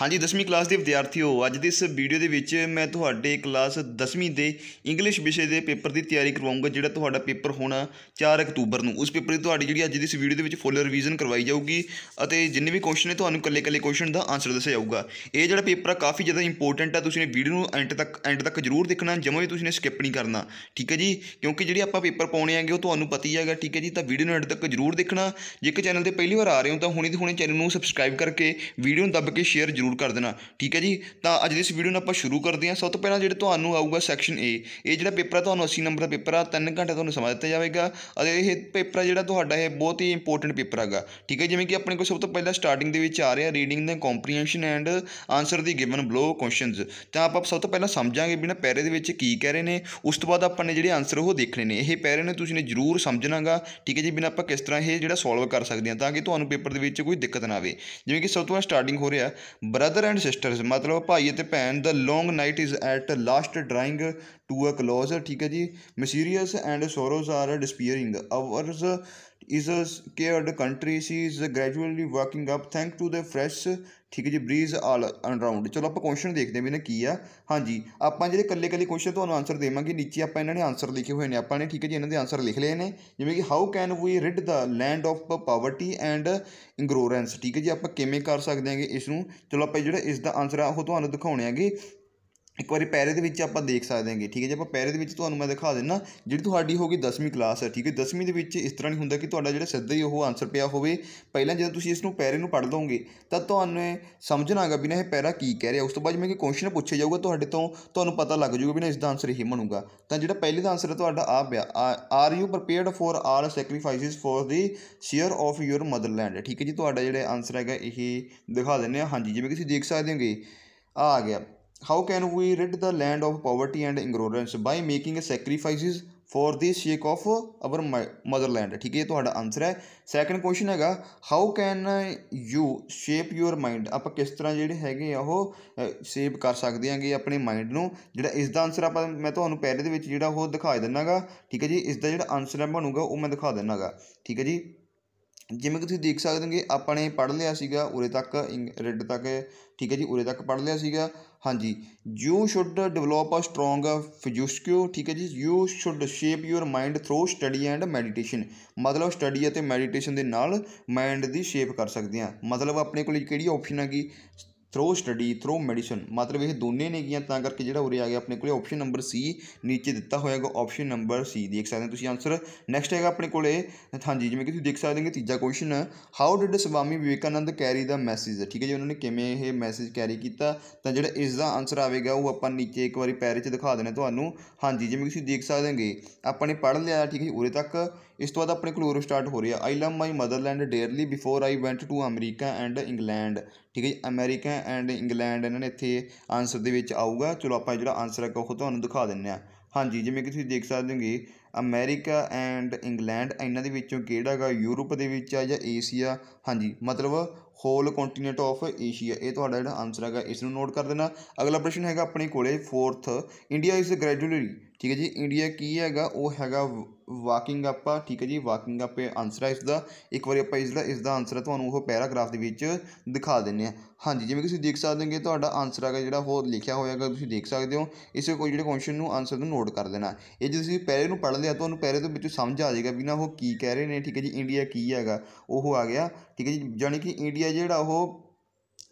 ਹਾਂਜੀ 10ਵੀਂ ਕਲਾਸ ਦੇ ਵਿਦਿਆਰਥੀਓ ਅੱਜ ਦੀ ਇਸ ਵੀਡੀਓ ਦੇ ਵਿੱਚ ਮੈਂ ਤੁਹਾਡੇ ਕਲਾਸ 10ਵੀਂ ਦੇ ਇੰਗਲਿਸ਼ ਵਿਸ਼ੇ ਦੇ ਪੇਪਰ ਦੀ ਤਿਆਰੀ ਕਰਵਾਉਂਗਾ ਜਿਹੜਾ ਤੁਹਾਡਾ ਪੇਪਰ ਹੋਣਾ 4 ਅਕਤੂਬਰ ਨੂੰ ਉਸ ਪੇਪਰ ਦੀ ਤੁਹਾਡੀ ਜਿਹੜੀ ਅੱਜ ਦੀ ਇਸ ਵੀਡੀਓ ਦੇ ਵਿੱਚ ਫੁੱਲ ਰਿਵੀਜ਼ਨ ਕਰਵਾਈ ਜਾਊਗੀ ਅਤੇ ਜਿੰਨੇ ਵੀ ਕੁਐਸਚਨ ਨੇ ਤੁਹਾਨੂੰ ਕੱਲੇ-ਕੱਲੇ ਕੁਐਸਚਨ ਦਾ ਆਨਸਰ ਦੱਸਿਆ ਜਾਊਗਾ ਇਹ ਜਿਹੜਾ ਪੇਪਰ ਆ ਕਾਫੀ ਜ਼ਿਆਦਾ ਇੰਪੋਰਟੈਂਟ ਆ ਤੁਸੀਂ ਨੇ ਵੀਡੀਓ ਨੂੰ ਐਂਡ ਤੱਕ ਐਂਡ ਤੱਕ ਜ਼ਰੂਰ ਦੇਖਣਾ ਜਮਾ ਵੀ ਤੁਸੀਂ ਨੇ ਸਕਿਪ ਨਹੀਂ ਕਰਨਾ ਠੀਕ ਹੈ ਜੀ ਕਿਉਂਕਿ ਜਿਹੜੀ ਆਪਾਂ ਪੇਪਰ ਪਾਉਣੇ ਆਗੇ ਉਹ ਤੁਹਾਨੂੰ ਪਤਾ ਹੀ ਹੈਗਾ ਠੀਕ ਹੈ ਜੀ ਤਾਂ ਵੀਡੀਓ ਨੂੰ ਐਂਡ ਤੱਕ ਜ਼ਰੂਰ ਦੇਖਣਾ ਜੇਕਰ ਚੈਨਲ ਤੇ ਪਹਿਲੀ ਵਾਰ ਆ ਰਹੇ ਹੋ ਤਾਂ ਹੁਣੇ ਦੀ ਹੁਣੇ ਚੈਨਲ ਨੂੰ ਸਬਸਕ੍ਰਾਈਬ ਕਰਕੇ ਵੀਡੀਓ ਨੂੰ ਦੱਬ ਕੇ ਸ਼ੇਅਰ ਜਰੂਰ ਕਰ ਦੇਣਾ ਠੀਕ ਹੈ ਜੀ ਤਾਂ ਅੱਜ ਦੀ ਇਸ ਵੀਡੀਓ ਨੂੰ ਆਪਾਂ ਸ਼ੁਰੂ ਕਰਦੇ ਹਾਂ ਸਭ ਤੋਂ ਪਹਿਲਾਂ ਜਿਹੜੇ ਤੁਹਾਨੂੰ ਆਊਗਾ ਸੈਕਸ਼ਨ ਏ ਇਹ ਜਿਹੜਾ ਪੇਪਰ ਹੈ ਤੁਹਾਨੂੰ 80 ਨੰਬਰ ਦਾ ਪੇਪਰ ਆ 3 ਘੰਟੇ ਤੁਹਾਨੂੰ ਸਮਾਂ ਦਿੱਤਾ ਜਾਵੇਗਾ ਅਤੇ ਇਹ ਪੇਪਰ ਜਿਹੜਾ ਤੁਹਾਡਾ ਇਹ ਬਹੁਤ ਹੀ ਇੰਪੋਰਟੈਂਟ ਪੇਪਰ ਹੈਗਾ ਠੀਕ ਹੈ ਜਿਵੇਂ ਕਿ ਆਪਣੇ ਕੋਲ ਸਭ ਤੋਂ ਪਹਿਲਾਂ ਸਟਾਰਟਿੰਗ ਦੇ ਵਿੱਚ ਆ ਰਿਹਾ ਰੀਡਿੰਗ ਦਾ comprehension and answer the given below questions ਤਾਂ ਆਪਾਂ ਸਭ ਤੋਂ ਪਹਿਲਾਂ ਸਮਝਾਂਗੇ ਵੀ ਨਾ ਪੈਰੇ ਦੇ ਵਿੱਚ ਕੀ ਕਹਿ ਰਹੇ ਨੇ ਉਸ ਤੋਂ ਬਾਅਦ ਆਪਾਂ ਨੇ ਜਿਹੜੇ ਆਨਸਰ ਉਹ ਦੇਖਣੇ ਨੇ ਇਹ ਪੈਰੇ ਨੇ ਤੁਸੀਂ ਨੇ ਜ਼ਰੂਰ ਸਮਝਣਾਗਾ ਠੀਕ ਹੈ ਜੀ ਬਿਨਾਂ ਆਪਾਂ ਕਿਸ ਤਰ੍ਹਾਂ ਇਹ ਜਿਹੜਾ ਸੋਲਵ ਕਰ ਸਕਦੇ ਹਾਂ ਤਾਂ ਕਿ ਤੁਹਾਨੂੰ ਪੇਪਰ ਦੇ ਵਿੱਚ ਕੋਈ ਦਿੱਕਤ ਨਾ ਆਵੇ ਜਿਵੇਂ ਕਿ ਸਭ ਤੋਂ ਪਹਿਲਾਂ ਸਟਾਰਟਿੰਗ ਹੋ ਰਿਹਾ ਬ੍ਰਦਰ ਐਂਡ ਸਿਸਟਰਸ ਮਤਲਬ ਭਾਈ ਅਤੇ ਭੈਣ ਦਾ long night is at last drawing to a close ਠੀਕ ਹੈ ਜੀ miseries and sorrows are disappearing ours is a cared country she is gradually working up thank to the fresh ਠੀਕ ਹੈ ਜੀ ਬ੍ਰੀਜ਼ ਆਲ ਅਰਾਊਂਡ ਚਲੋ ਆਪਾਂ ਕੁਐਸਚਨ ਦੇਖਦੇ ਹਾਂ ਵੀ ਇਹਨੇ ਕੀ ਆ ਹਾਂਜੀ ਆਪਾਂ ਜਿਹੜੇ ਕੱਲੇ ਕੱਲੇ ਕੁਐਸਚਨ ਤੁਹਾਨੂੰ ਆਨਸਰ ਦੇਵਾਂਗੇ ਨੀਚੇ ਆਪਾਂ ਇਹਨਾਂ ਨੇ ਆਨਸਰ ਲਿਖੇ ਹੋਏ ਨੇ ਆਪਾਂ ਨੇ ਠੀਕ ਹੈ ਜੀ ਇਹਨਾਂ ਦੇ ਆਨਸਰ ਲਿਖ ਲਏ ਨੇ ਜਿਵੇਂ ਕਿ how can we rid the land of poverty and ignorance ਠੀਕ ਹੈ ਜੀ ਆਪਾਂ ਕਿਵੇਂ ਕਰ ਸਕਦੇ ਹਾਂਗੇ ਇਸ ਨੂੰ ਚਲੋ ਆਪਾਂ ਜਿਹੜਾ ਇਸ ਦਾ ਆਨਸਰ ਆ ਉਹ ਤੁਹਾਨੂੰ ਦਿਖਾਉਣੇ ਆਗੇ ਇੱਕ ਵਾਰੀ ਪੈਰੇ ਦੇ ਵਿੱਚ ਆਪਾਂ ਦੇਖ ਸਕਦੇ ਹਾਂਗੇ ਠੀਕ ਹੈ ਜੇ ਆਪਾਂ ਪੈਰੇ ਦੇ ਵਿੱਚ ਤੁਹਾਨੂੰ ਮੈਂ ਦਿਖਾ ਦਿੰਨਾ ਜਿਹੜੀ ਤੁਹਾਡੀ ਹੋਗੀ 10ਵੀਂ ਕਲਾਸ ਹੈ ਠੀਕ ਹੈ 10ਵੀਂ ਦੇ ਵਿੱਚ ਇਸ ਤਰ੍ਹਾਂ ਨਹੀਂ ਹੁੰਦਾ ਕਿ ਤੁਹਾਡਾ ਜਿਹੜਾ ਸਿੱਧਾ ਹੀ ਉਹ ਆਨਸਰ ਪਿਆ ਹੋਵੇ ਪਹਿਲਾਂ ਜਦੋਂ ਤੁਸੀਂ ਇਸ ਨੂੰ ਪੈਰੇ ਨੂੰ ਪੜ੍ਹ ਲਓਗੇ ਤਾਂ ਤੁਹਾਨੂੰ ਸਮਝਣਾ ਆਗਾ ਵੀ ਨਾ ਇਹ ਪੈਰਾ ਕੀ ਕਹਿ ਰਿਹਾ ਉਸ ਤੋਂ ਬਾਅਦ ਜਿਵੇਂ ਕਿ ਕੁਐਸਚਨ ਪੁੱਛਿਆ ਜਾਊਗਾ ਤੁਹਾਡੇ ਤੋਂ ਤੁਹਾਨੂੰ ਪਤਾ ਲੱਗ ਜਾਊਗਾ ਵੀ ਨਾ ਇਸ ਦਾ ਆਨਸਰ ਇਹ ਬਣੂਗਾ ਤਾਂ ਜਿਹੜਾ ਪਹਿਲੇ ਦਾ ਆਨਸਰ ਹੈ ਤੁਹਾਡਾ ਆ ਪਿਆ are you prepared for all sacrifices for the share of your motherland ਠੀਕ ਹੈ ਜੀ ਤੁਹਾਡਾ ਜਿਹੜਾ ਆਨਸਰ ਹੈਗਾ ਇਹ ਦਿਖਾ ਦਿੰਨੇ ਆ ਹਾਂਜੀ ਜਿਵੇਂ ਕਿ ਤੁਸੀਂ ਦੇਖ ਸਕਦੇ ਹੋਗੇ ਆ ਗਿਆ How can we rid the land of poverty and ignorance by making sacrifices for the shake of our motherland ਠੀਕ ਹੈ ਇਹ ਤੁਹਾਡਾ ਆਨਸਰ ਹੈ ਸੈਕੰਡ ਕੁਐਸਚਨ ਹੈਗਾ how can you shape your mind ਆਪਾਂ ਕਿਸ ਤਰ੍ਹਾਂ ਜਿਹੜੇ ਹੈਗੇ ਆ ਉਹ ਸ਼ੇਪ ਕਰ ਸਕਦੇ ਆਂਗੇ ਆਪਣੇ ਮਾਈਂਡ ਨੂੰ ਜਿਹੜਾ ਇਸ ਦਾ ਆਨਸਰ ਆਪਾਂ ਮੈਂ ਤੁਹਾਨੂੰ ਪਹਿਲੇ ਦੇ ਵਿੱਚ ਜਿਹੜਾ ਉਹ ਦਿਖਾ ਦਿੰਨਾਗਾ ਠੀਕ ਹੈ ਜੀ ਇਸ ਦਾ ਜਿਹੜਾ ਆਨਸਰ ਹੈ ਬਣੂਗਾ ਉਹ ਮੈਂ ਦਿਖਾ ਦਿੰਨਾਗਾ ਠੀਕ ਹੈ ਜੀ ਜਿਵੇਂ ਕਿ ਤੁਸੀਂ ਦੇਖ ਸਕਦੇ ਹੋ ਆਪਾਂ ਨੇ ਪੜ੍ਹ ਲਿਆ ਸੀਗਾ ਉਰੇ ਤੱਕ ਰੈੱਡ ਤੱਕ ਠੀਕ ਹੈ ਜੀ ਉਰੇ ਤੱਕ ਪੜ੍ਹ ਲਿਆ ਸੀਗਾ ਹਾਂਜੀ you should develop a strong physique ਠੀਕ ਹੈ ਜੀ you should shape your mind through study and meditation ਮਤਲਬ ਸਟੱਡੀ ਅਤੇ ਮੈਡੀਟੇਸ਼ਨ ਦੇ ਨਾਲ ਮਾਈਂਡ ਦੀ ਸ਼ੇਪ ਕਰ ਸਕਦੇ ਆ ਮਤਲਬ ਆਪਣੇ ਕੋਲ ਕਿਹੜੀ ਆਪਸ਼ਨ ਹੈਗੀ ਥਰੋ ਸਟੱਡੀ ਥਰੋ ਮੈਡੀਸਨ ਮਤਲਬ ਇਹ ਦੋਨੇ ਨੇ ਗੀਆਂ ਤਾਂ ਕਰਕੇ ਜਿਹੜਾ ਉਰੇ ਆ ਗਿਆ ਆਪਣੇ ਕੋਲੇ ਆਪਸ਼ਨ ਨੰਬਰ ਸੀ ਨੀਚੇ ਦਿੱਤਾ ਹੋਇਆਗਾ ਆਪਸ਼ਨ ਨੰਬਰ ਸੀ ਦੇਖ ਸਕਦੇ ਹੋ ਤੁਸੀਂ ਆਨਸਰ ਨੈਕਸਟ ਹੈਗਾ ਆਪਣੇ ਕੋਲੇ ਹਾਂਜੀ ਜਿਵੇਂ ਕਿ ਤੁਸੀਂ ਦੇਖ ਸਕਦੇ ਹੋ ਤੀਜਾ question how did Swami Vivekananda carry the message ਠੀਕ ਹੈ ਜੀ ਉਹਨਾਂ ਨੇ ਕਿਵੇਂ ਇਹ ਮੈਸੇਜ ਕੈਰੀ ਕੀਤਾ ਤਾਂ ਜਿਹੜਾ ਇਸ ਦਾ ਆਨਸਰ ਆਵੇਗਾ ਉਹ ਆਪਾਂ ਨੀਚੇ ਇੱਕ ਵਾਰੀ ਪੈਰੇ 'ਚ ਦਿਖਾ ਦੇਣਾ ਤੁਹਾਨੂੰ ਹਾਂਜੀ ਜਿਵੇਂ ਕਿ ਤੁਸੀਂ ਦੇਖ ਸਕਦੇ ਹੋਗੇ ਆਪਾਂ ਨੇ ਪੜ੍ਹ ਲਿਆ ਠੀਕ ਹੈ ਜੀ ਉਰੇ ਤੱਕ ਇਸ ਤੋਂ ਬਾਅਦ ਆਪਣੇ ਕੋਲ ਹੋਰ ਸਟਾਰਟ ਹੋ ਰਿਹਾ I love my motherland dearly before I went to America and England ਠੀਕ ਹੈ ਅਮਰੀਕਾ ਐਂਡ ਇੰਗਲੈਂਡ ਇਹਨਾਂ ਨੇ ਇੱਥੇ ਆਨਸਰ ਦੇ ਵਿੱਚ ਆਊਗਾ ਚਲੋ ਆਪਾਂ ਜਿਹੜਾ ਆਨਸਰ ਹੈਗਾ ਉਹ ਤੁਹਾਨੂੰ ਦਿਖਾ ਦਿੰਨੇ ਆ ਹਾਂਜੀ ਜਿਵੇਂ ਕਿ ਤੁਸੀਂ ਦੇਖ ਸਕਦੇ ਹੋਗੇ ਅਮਰੀਕਾ ਐਂਡ ਇੰਗਲੈਂਡ ਇਹਨਾਂ ਦੇ ਵਿੱਚੋਂ ਕਿਹੜਾ ਹੈਗਾ ਯੂਰਪ ਦੇ ਵਿੱਚ ਆ ਜਾਂ ਏਸ਼ੀਆ ਹਾਂਜੀ ਮਤਲਬ ਹੋਲ ਕੰਟੀਨੈਂਟ ਆਫ ਏਸ਼ੀਆ ਇਹ ਤੁਹਾਡਾ ਜਿਹੜਾ ਆਨਸਰ ਹੈਗਾ ਇਸ ਨੂੰ ਨੋਟ ਕਰ ਦੇਣਾ ਅਗਲਾ ਪ੍ਰਸ਼ਨ ਹੈਗਾ ਆਪਣੇ ਕੋਲੇ 4th ਇੰਡੀਆ ਇਜ਼ ਗ੍ਰੈਜੂਅਲੀ ਠੀਕ ਹੈ ਜੀ ਇੰਡੀਆ ਕੀ ਹੈਗਾ ਉਹ ਹੈਗਾ ਵਾਕਿੰਗ ਅਪ ਆ ਠੀਕ ਹੈ ਜੀ ਵਾਕਿੰਗ ਅਪ ਆਨਸਰ ਹੈ ਇਸ ਦਾ ਇੱਕ ਵਾਰੀ ਆਪਾਂ ਇਸ ਦਾ ਇਸ ਦਾ ਆਨਸਰ ਤੁਹਾਨੂੰ ਉਹ ਪੈਰਾਗ੍ਰਾਫ ਦੇ ਵਿੱਚ ਦਿਖਾ ਦਿੰਨੇ ਆ ਹਾਂਜੀ ਜਿਵੇਂ ਤੁਸੀਂ ਦੇਖ ਸਕਦੇ ਹੋ ਤੁਹਾਡਾ ਆਨਸਰ ਹੈਗਾ ਜਿਹੜਾ ਹੋਰ ਲਿਖਿਆ ਹੋਇਆ ਹੈਗਾ ਤੁਸੀਂ ਦੇਖ ਸਕਦੇ ਹੋ ਇਸੇ ਕੋਈ ਜਿਹੜੇ ਕੁਐਸਚਨ ਨੂੰ ਆਨਸਰ ਨੂੰ ਨੋਟ ਕਰ ਦੇਣਾ ਇਹ ਜੇ ਤੁਸੀਂ ਪਹਿਲੇ ਨੂੰ ਪੜ੍ਹ ਲਿਆ ਤੁਹਾਨੂੰ ਪਹਿਲੇ ਤੋਂ ਵਿੱਚ ਸਮਝ ਆ ਜਾਏਗਾ ਵੀ ਨਾ ਉਹ ਕੀ ਕਹਿ ਰਹੇ ਨੇ ਠੀਕ ਹੈ ਜੀ ਇੰਡੀਆ ਕੀ ਹੈਗਾ ਉਹ ਆ ਗਿਆ ਠੀਕ ਹੈ ਜੀ ਯਾਨੀ ਕਿ ਇੰਡੀਆ ਜਿਹੜਾ ਉਹ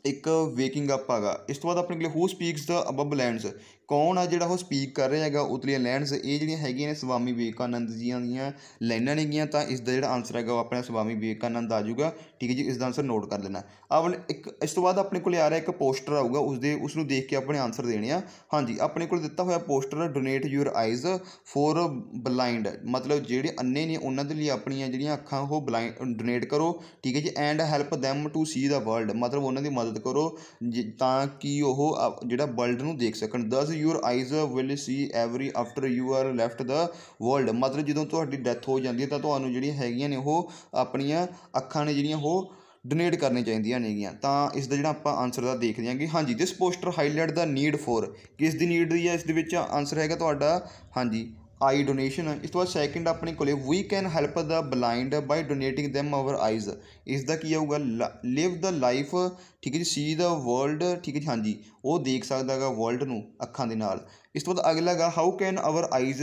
ਇੱਕ ਵੇਕਿੰਗ ਅਪ ਹੈਗਾ ਇਸ ਤੋਂ ਬਾਅਦ ਆਪਣੇ ਕੋਲ ਹੂ ਸਪੀਕਸ ਦਾ ਅਬਬ ਲੈਂਡਸ ਕੌਣ ਆ ਜਿਹੜਾ ਉਹ ਸਪੀਕ ਕਰ ਰਿਹਾ ਹੈਗਾ ਉਤਲੀਆਂ ਲੈਂਡਸ ਇਹ ਜਿਹੜੀਆਂ ਹੈਗੀਆਂ ਨੇ ਸਵਾਮੀ ਵਿਵੇਕਾਨੰਦ ਜੀ ਦੀਆਂ ਲਾਈਨਾਂ ਨੇਗੀਆਂ ਤਾਂ ਇਸ ਦਾ ਜਿਹੜਾ ਆਨਸਰ ਹੈਗਾ ਉਹ ਆਪਣਾ ਸਵਾਮੀ ਵਿਵੇਕਾਨੰਦ ਆ ਜਾਊਗਾ ਠੀਕ ਹੈ ਜੀ ਇਸ ਦਾ ਆਨਸਰ ਨੋਟ ਕਰ ਲੈਣਾ ਆਪਣ ਇੱਕ ਇਸ ਤੋਂ ਬਾਅਦ ਆਪਣੇ ਕੋਲੇ ਆ ਰਿਹਾ ਇੱਕ ਪੋਸਟਰ ਆਊਗਾ ਉਸ ਦੇ ਉਸ ਨੂੰ ਦੇਖ ਕੇ ਆਪਣੇ ਆਨਸਰ ਦੇਣੇ ਆ ਹਾਂਜੀ ਆਪਣੇ ਕੋਲ ਦਿੱਤਾ ਹੋਇਆ poster donate your eyes for blind ਮਤਲਬ ਜਿਹੜੇ ਅੰਨੇ ਨੇ ਉਹਨਾਂ ਦੇ ਲਈ ਆਪਣੀਆਂ ਜਿਹੜੀਆਂ ਅੱਖਾਂ ਉਹ ਬਲਾਈਂਡ ਡੋਨੇਟ ਕਰੋ ਠੀਕ ਹੈ ਜੀ and help them to see the world ਮਤਲਬ ਉਹਨਾਂ ਦੀ ਮਦਦ ਕਰੋ ਤਾਂ ਕਿ ਉਹ ਜਿਹੜਾ ਵਰਲਡ ਨੂੰ ਦੇਖ ਸਕਣ 10 your eyes will see every after you are left the world ਮਤਲਬ ਜਦੋਂ ਤੁਹਾਡੀ ਡੈਥ ਹੋ ਜਾਂਦੀ ਹੈ ਤਾਂ ਤੁਹਾਨੂੰ ਜਿਹੜੀਆਂ ਹੈਗੀਆਂ ਨੇ ਉਹ ਆਪਣੀਆਂ ਅੱਖਾਂ ਨੇ ਜਿਹੜੀਆਂ ਉਹ ਡੋਨੇਟ ਕਰਨੇ ਚਾਹੀਦੀਆਂ ਨੇਗੀਆਂ ਤਾਂ ਇਸ ਦਾ ਜਿਹੜਾ ਆਪਾਂ ਆਨਸਰ ਦਾ ਦੇਖ ਲਿਆਂਗੇ ਹਾਂਜੀ this poster highlight the need for ਕਿਸ ਦੀ ਨੀਡ ਦੀ ਹੈ ਇਸ ਦੇ ਵਿੱਚ ਆਨਸਰ ਹੈਗਾ ਤੁਹਾਡਾ ਹਾਂਜੀ ਆਈ ਡੋਨੇਸ਼ਨ ਇਸ ਤੋਂ ਬਾਅਦ ਸੈਕਿੰਡ ਆਪਣੇ ਕੋਲੇ ਵੀ can help the blind by donating them our eyes ਇਸ ਦਾ ਕੀ ਹੋਊਗਾ ਲਿਵ ਦਾ ਲਾਈਫ ਠੀਕ ਹੈ ਜੀ ਸੀ ਦਾ ਵਰਲਡ ਠੀਕ ਹੈ ਜੀ ਹਾਂਜੀ ਉਹ ਦੇਖ ਸਕਦਾ ਹੈਗਾ ਵਰਲਡ ਨੂੰ ਅੱਖਾਂ ਦੇ ਨਾਲ ਇਸ ਤੋਂ ਬਾਅਦ ਅਗਲਾ ਹੈਗਾ how can our eyes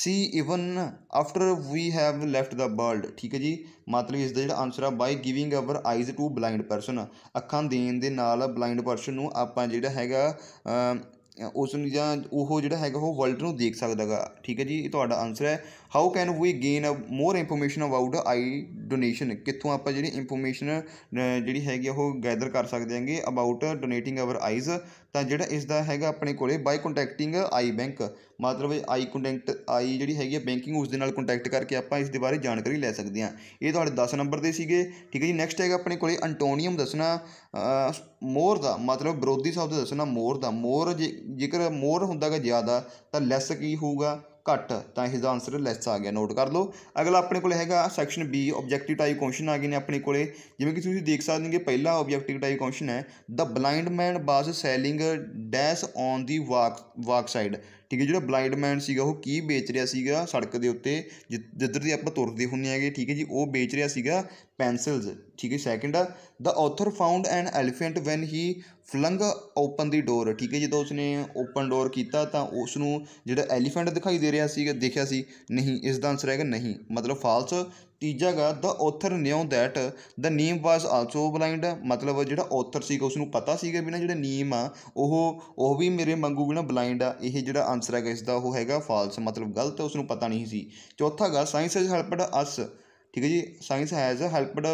see even after we have left the world ਠੀਕ ਹੈ ਜੀ ਮਤਲਬ ਇਸ ਦਾ ਜਿਹੜਾ ਆਨਸਰ ਆ by giving our eyes to blind person ਅੱਖਾਂ ਦੇਣ ਦੇ ਨਾਲ ਬਲਾਈਂਡ ਪਰਸਨ ਨੂੰ ਆਪਾਂ ਜਿਹੜਾ ਹੈਗਾ ਉਸ ਨੂੰ ਜਾਂ ਉਹ ਜਿਹੜਾ ਹੈਗਾ ਉਹ ਵਰਲਡ ਨੂੰ ਦੇਖ ਸਕਦਾ ਠੀਕ ਹੈ ਜੀ ਇਹ ਤੁਹਾਡਾ ਆਨਸਰ ਹੈ how can we gain more information about eye donation ਕਿੱਥੋਂ ਆਪਾਂ ਜਿਹੜੀ ਇਨਫੋਰਮੇਸ਼ਨ ਜਿਹੜੀ ਹੈਗੀ ਉਹ ਗੈਦਰ ਕਰ ਸਕਦੇ ਹਾਂਗੇ ਅਬਾਊਟ ਡੋਨੇਟਿੰਗ ਆਵਰ ਆਈਜ਼ ਤਾਂ ਜਿਹੜਾ ਇਸ ਦਾ ਹੈਗਾ ਆਪਣੇ ਕੋਲੇ ਬਾਈ ਕੰਟੈਕਟਿੰਗ ਆਈ ਬੈਂਕ ਮਤਲਬ ਆਈ ਕੰਟੈਕਟ ਆਈ ਜਿਹੜੀ ਹੈਗੀ ਹੈ ਬੈਂਕਿੰਗ ਉਸ ਦੇ ਨਾਲ ਕੰਟੈਕਟ ਕਰਕੇ ਆਪਾਂ ਇਸ ਦੇ ਬਾਰੇ ਜਾਣਕਾਰੀ ਲੈ ਸਕਦੇ ਹਾਂ ਇਹ ਤੁਹਾਡੇ 10 ਨੰਬਰ ਦੇ ਸੀਗੇ ਠੀਕ ਹੈ ਜੀ ਨੈਕਸਟ ਹੈਗਾ ਆਪਣੇ ਕੋਲੇ ਐਂਟੋਨੀਅਮ ਦੱਸਣਾ ਮੋਰ ਦਾ ਮਤਲਬ ਵਿਰੋਧੀ ਸ਼ਬਦ ਦੱਸਣਾ ਮੋਰ ਦਾ ਮੋਰ ਜੇਕਰ ਮੋਰ ਹੁੰਦਾਗਾ ਜ਼ਿਆਦਾ ਤਾਂ ਲੈਸ ਕੀ ਹੋਊਗਾ ਘੱਟ ਤਾਂ ਇਸ ਦਾ ਆਨਸਰ ਲੈਸ ਆ ਗਿਆ ਨੋਟ ਕਰ ਲਓ ਅਗਲਾ ਆਪਣੇ ਕੋਲ ਹੈਗਾ section B objective type question ਆ ਗਏ ਨੇ ਆਪਣੇ ਕੋਲੇ ਜਿਵੇਂ ਕਿ ਤੁਸੀਂ ਦੇਖ ਸਕਦੇ ਹੋ ਕਿ ਪਹਿਲਾ ਆਬਜੈਕਟਿਵ ਟਾਈਪ ਕੁਐਸਚਨ ਹੈ the blind man was selling dash on the walk walk side ਠੀਕ ਹੈ ਜਿਹੜਾ ਬਲਾਈਂਡ ਮੈਨ ਸੀਗਾ ਉਹ ਕੀ ਵੇਚ ਰਿਹਾ ਸੀਗਾ ਸੜਕ ਦੇ ਉੱਤੇ ਜਿੱਧਰ ਦੀ ਆਪਾਂ ਤੁਰਦੇ ਹੁੰਨੇ ਆਗੇ ਠੀਕ ਹੈ ਜੀ ਉਹ ਵੇਚ ਰਿਹਾ ਸੀਗਾ ਪੈਨਸਲਸ ਠੀਕ ਹੈ ਸੈਕੰਡ ਆ the author found an elephant when he flung open the door ਠੀਕ ਹੈ ਜਦੋਂ ਉਸਨੇ ਓਪਨ ਡੋਰ ਕੀਤਾ ਤਾਂ ਉਸ ਨੂੰ ਜਿਹੜਾ ਐਲੀਫੈਂਟ ਦਿਖਾਈ ਦੇ ਰਿਹਾ ਸੀਗਾ ਦੇਖਿਆ ਸੀ ਨਹੀਂ ਇਸ ਦਾ ਆਨਸਰ ਹੈਗਾ ਨਹੀਂ ਮਤਲਬ ਫਾਲਸ ਤੀਜਾ ਗਾ the author knew that the name was also blind ਮਤਲਬ ਜਿਹੜਾ ਆਥਰ ਸੀਗਾ ਉਸ ਨੂੰ ਪਤਾ ਸੀਗਾ ਵੀ ਨਾ ਜਿਹੜਾ ਨੀਮ ਆ ਉਹ ਉਹ ਵੀ ਮੇਰੇ ਵਾਂਗੂ ਵੀ ਨਾ ਬਲਾਈਂਡ ਆ ਇਹ ਜਿਹੜਾ ਆਨਸਰ ਹੈਗਾ ਇਸ ਦਾ ਉਹ ਹੈਗਾ ਫਾਲਸ ਮਤਲਬ ਗਲਤ ਉਸ ਨੂੰ ਪਤਾ ਨਹੀਂ ਸੀ ਚੌਥਾ ਗਾ ਸਾਇੰਸ ਹੈਜ਼ ਹੈਲਪਡ ਅਸ ਠੀਕ ਹੈ ਜੀ science has helped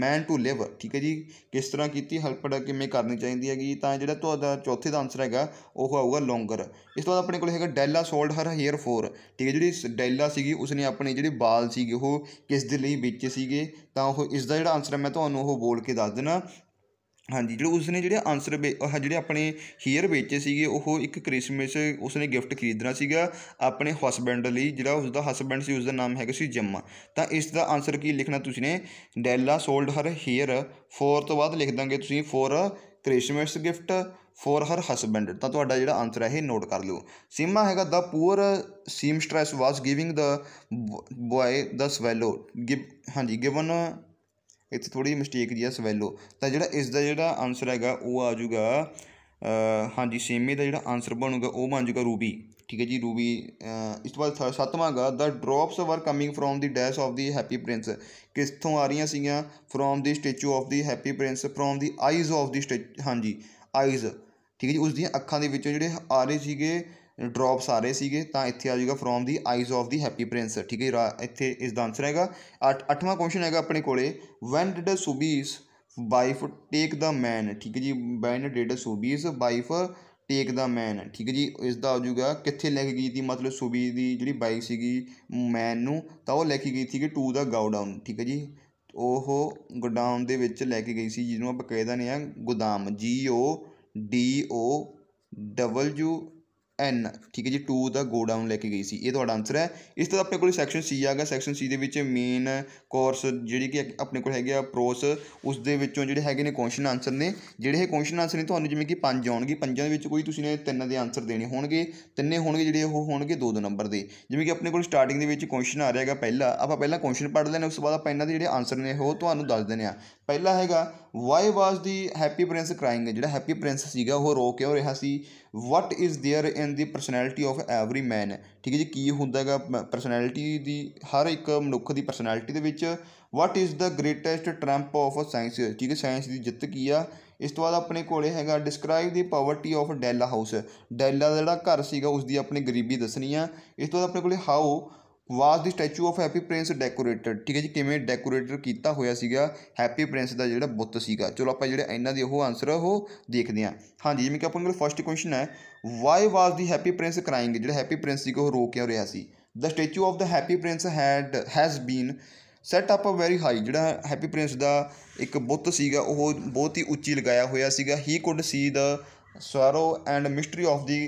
man to live ਠੀਕ ਹੈ ਜੀ ਕਿਸ ਤਰ੍ਹਾਂ ਕੀਤੀ ਹੈਲਪਡ ਕਿਵੇਂ ਕਰਨੀ ਚਾਹੀਦੀ ਹੈਗੀ ਤਾਂ ਜਿਹੜਾ ਤੁਹਾਡਾ ਚੌਥੇ ਦਾ ਆਨਸਰ ਹੈਗਾ ਉਹ ਆਊਗਾ ਲੌਂਗਰ ਇਸ ਤੋਂ ਬਾਅਦ ਆਪਣੇ ਕੋਲ ਹੈਗਾ Della sold her hair for ਠੀਕ ਹੈ ਜਿਹੜੀ ਡੈਲਾ ਸੀਗੀ ਉਸਨੇ ਆਪਣੇ ਜਿਹੜੇ ਬਾਲ ਸੀਗੇ ਉਹ ਕਿਸ ਦੇ ਲਈ ਵੇਚੇ ਸੀਗੇ ਤਾਂ ਉਹ ਇਸ ਦਾ ਜਿਹੜਾ ਆਨਸਰ ਹੈ ਮੈਂ ਤੁਹਾਨੂੰ ਉਹ ਬੋਲ ਕੇ ਦੱਸ ਦੇਣਾ ਹਾਂਜੀ ਜਿਹੜਾ ਉਸਨੇ ਜਿਹੜੇ ਆਨਸਰ ਜਿਹੜੇ ਆਪਣੇ ਹੀਅਰ ਵੇਚੇ ਸੀਗੇ ਉਹ ਇੱਕ ਕ੍ਰਿਸਮਸ ਉਸਨੇ ਗਿਫਟ ਖਰੀਦਣਾ ਸੀਗਾ ਆਪਣੇ ਹਸਬੈਂਡ ਲਈ ਜਿਹੜਾ ਉਸਦਾ ਹਸਬੰਡ ਸੀ ਉਸਦਾ ਨਾਮ ਹੈਗਾ ਸੀ ਜੰਮਾ ਤਾਂ ਇਸ ਦਾ ਆਨਸਰ ਕੀ ਲਿਖਣਾ ਤੁਸੀਂ ਨੇ Della sold her hair for ਤੋਂ ਬਾਅਦ ਲਿਖ ਦਾਂਗੇ ਤੁਸੀਂ for Christmas gift for her husband ਤਾਂ ਤੁਹਾਡਾ ਜਿਹੜਾ ਆਨਸਰ ਹੈ ਇਹ ਨੋਟ ਕਰ ਲਿਓ ਸੀਮਾ ਹੈਗਾ the seam seamstress was giving the boy the swallow ਹਾਂਜੀ ਗਿਵਨ ਇੱਥੇ ਥੋੜੀ ਜਿਹੀ ਮਿਸਟੇਕ ਜੀ ਆ ਸਵੈਲੋ ਤਾਂ ਜਿਹੜਾ ਇਸ ਦਾ ਜਿਹੜਾ ਆਨਸਰ ਹੈਗਾ ਉਹ ਆ ਜਾਊਗਾ ਹਾਂਜੀ ਸੇਮੀ ਦਾ ਜਿਹੜਾ ਆਨਸਰ ਬਣੂਗਾ ਉਹ ਬਣ ਜਾਊਗਾ ਰੂਬੀ ਠੀਕ ਹੈ ਜੀ ਰੂਬੀ ਇਸ ਤੋਂ ਬਾਅਦ ਸੱਤਵਾਂ ਗਾ the drops were coming from the dash of the Happy Prince ਕਿੱਥੋਂ ਆ ਰਹੀਆਂ ਸੀਗੀਆਂ from the statue of the Happy Prince from the eyes of the ਹਾਂਜੀ ਆਈਜ਼ ਠੀਕ ਹੈ ਜੀ ਉਸ ਦੀਆਂ ਅੱਖਾਂ ਦੇ ਵਿੱਚੋਂ ਜਿਹੜੇ ਆ ਰਹੇ ਸੀਗੇ ਡ੍ਰੌਪਸ ਆ ਰਹੇ ਸੀਗੇ ਤਾਂ ਇੱਥੇ ਆ ਜਾਊਗਾ from the eyes of the Happy Prince ਠੀਕ ਹੈ ਇੱਥੇ ਇਸ ਦਾ ਆਨਸਰ ਹੈਗਾ ਅੱਠਵਾਂ ਕੁਐਸਚਨ ਹੈਗਾ ਆਪਣੇ ਕੋਲੇ when did Subi's wife take the man ਠੀਕ ਹੈ ਜੀ when did Subi's wife take the man ਠੀਕ ਹੈ ਜੀ ਇਸ ਦਾ ਆ ਜਾਊਗਾ ਕਿੱਥੇ ਲੈ ਕੇ ਗਈ ਸੀ ਮਤਲਬ ਸੁਬੀ ਦੀ ਜਿਹੜੀ ਬਾਈ ਸੀਗੀ ਮੈਨ ਨੂੰ ਤਾਂ ਉਹ ਲੈ ਕੇ ਗਈ ਸੀਗੀ ਟੂ ਦਾ ਗਾਉਡਾਊਨ ਠੀਕ ਹੈ ਜੀ ਉਹ ਗੋਡਾਊਨ ਦੇ ਵਿੱਚ ਲੈ ਕੇ ਗਈ ਸੀ ਜਿਹਨੂੰ ਆਪਾਂ ਕਹਿੰਦੇ ਨੇ ਆ ਗੋਦਾਮ ਜੀ ਓ ਡੀ ਓ ਡਬਲਯੂ ਐਨ ਠੀਕ ਹੈ ਜੀ 2 ਦਾ ਗੋ ਡਾਊਨ ਲੈ ਕੇ ਗਈ ਸੀ ਇਹ ਤੁਹਾਡਾ ਆਨਸਰ ਹੈ ਇਸ ਤੋਂ ਆਪਣੇ ਕੋਲ ਸੈਕਸ਼ਨ ਸੀ ਆ ਗਿਆ ਸੈਕਸ਼ਨ ਸੀ ਦੇ ਵਿੱਚ ਮੇਨ ਕੋਰਸ ਜਿਹੜੀ ਕਿ ਆਪਣੇ ਕੋਲ ਹੈਗੇ ਆ ਪ੍ਰੋਸ ਉਸ ਦੇ ਵਿੱਚੋਂ ਜਿਹੜੇ ਹੈਗੇ ਨੇ ਕੁਐਸਚਨ ਆਨਸਰ ਨੇ ਜਿਹੜੇ ਇਹ ਕੁਐਸਚਨ ਆਨਸਰ ਨੇ ਤੁਹਾਨੂੰ ਜਿਵੇਂ ਕਿ ਪੰਜ ਆਉਣਗੇ ਪੰਜਾਂ ਦੇ ਵਿੱਚ ਕੋਈ ਤੁਸੀਂ ਨੇ ਤਿੰਨ ਦੇ ਆਨਸਰ ਦੇਣੇ ਹੋਣਗੇ ਤਿੰਨੇ ਹੋਣਗੇ ਜਿਹੜੇ ਉਹ ਹੋਣਗੇ ਦੋ ਦੋ ਨੰਬਰ ਦੇ ਜਿਵੇਂ ਕਿ ਆਪਣੇ ਕੋਲ ਸਟਾਰਟਿੰਗ ਦੇ ਵਿੱਚ ਕੁਐਸਚਨ ਆ ਰਿਹਾ ਹੈਗਾ ਪਹਿਲਾ ਆਪਾਂ ਪਹਿਲਾਂ ਕੁਐਸਚਨ ਪੜ੍ਹ ਲੈਣੇ ਉਸ ਤੋਂ ਬਾਅਦ ਆਪਾਂ ਇਹਨਾਂ ਦੇ ਜਿਹੜੇ ਆਨਸਰ ਨੇ ਉਹ ਤੁਹਾਨੂੰ ਦੱਸ ਦੇਣੇ ਆ ਪਹਿਲਾ ਹੈਗਾ why was the Happy Prince crying ਜਿਹੜਾ ਹੈਪੀ ਪ੍ਰਿੰਸ ਸੀਗਾ ਉਹ ਰੋ ਕਿਉਂ ਰਿਹਾ ਸੀ what is there in the personality of every man ਠੀਕ ਹੈ ਜੀ ਕੀ ਹੁੰਦਾ ਹੈਗਾ ਪਰਸਨੈਲਿਟੀ ਦੀ ਹਰ ਇੱਕ ਮਨੁੱਖ ਦੀ ਪਰਸਨੈਲਿਟੀ ਦੇ ਵਿੱਚ what is the greatest triumph of science ਠੀਕ ਹੈ ਸਾਇੰਸ ਦੀ ਜਿੱਤ ਕੀ ਆ ਇਸ ਤੋਂ ਬਾਅਦ ਆਪਣੇ ਕੋਲੇ ਹੈਗਾ describe the poverty of Della house Della ਦਾ ਜਿਹੜਾ ਘਰ ਸੀਗਾ ਉਸ ਦੀ ਆਪਣੀ ਗਰੀਬੀ ਦੱਸਣੀ ਆ ਇਸ ਤੋਂ ਬਾਅਦ ਆਪਣੇ ਕੋਲੇ how was the statue of Happy Prince decorated ਠੀਕ ਹੈ ਜੀ ਕਿਵੇਂ ਡੈਕੋਰੇਟਡ ਕੀਤਾ ਹੋਇਆ ਸੀਗਾ ਹੈਪੀ ਪ੍ਰਿੰਸ ਦਾ ਜਿਹੜਾ ਬੁੱਤ ਸੀਗਾ ਚਲੋ ਆਪਾਂ ਜਿਹੜੇ ਇਹਨਾਂ ਦੇ ਉਹ ਆਨਸਰ ਉਹ ਦੇਖਦੇ ਹਾਂ ਹਾਂਜੀ ਜਿਵੇਂ ਕਿ ਆਪਾਂ ਕੋਲ ਫਰਸਟ ਕੁਐਸਚਨ ਹੈ why was the Happy Prince crying ਜਿਹੜਾ ਹੈਪੀ ਪ੍ਰਿੰਸ ਸੀਗਾ ਉਹ ਰੋ ਕਿਉਂ ਰਿਹਾ ਸੀ the statue of the Happy Prince had has been set up very high ਜਿਹੜਾ ਹੈਪੀ ਪ੍ਰਿੰਸ ਦਾ ਇੱਕ ਬੁੱਤ ਸੀਗਾ ਉਹ ਬਹੁਤ ਹੀ ਉੱਚੀ ਲਗਾਇਆ ਹੋਇਆ ਸੀਗਾ he could see the swallow and mystery of the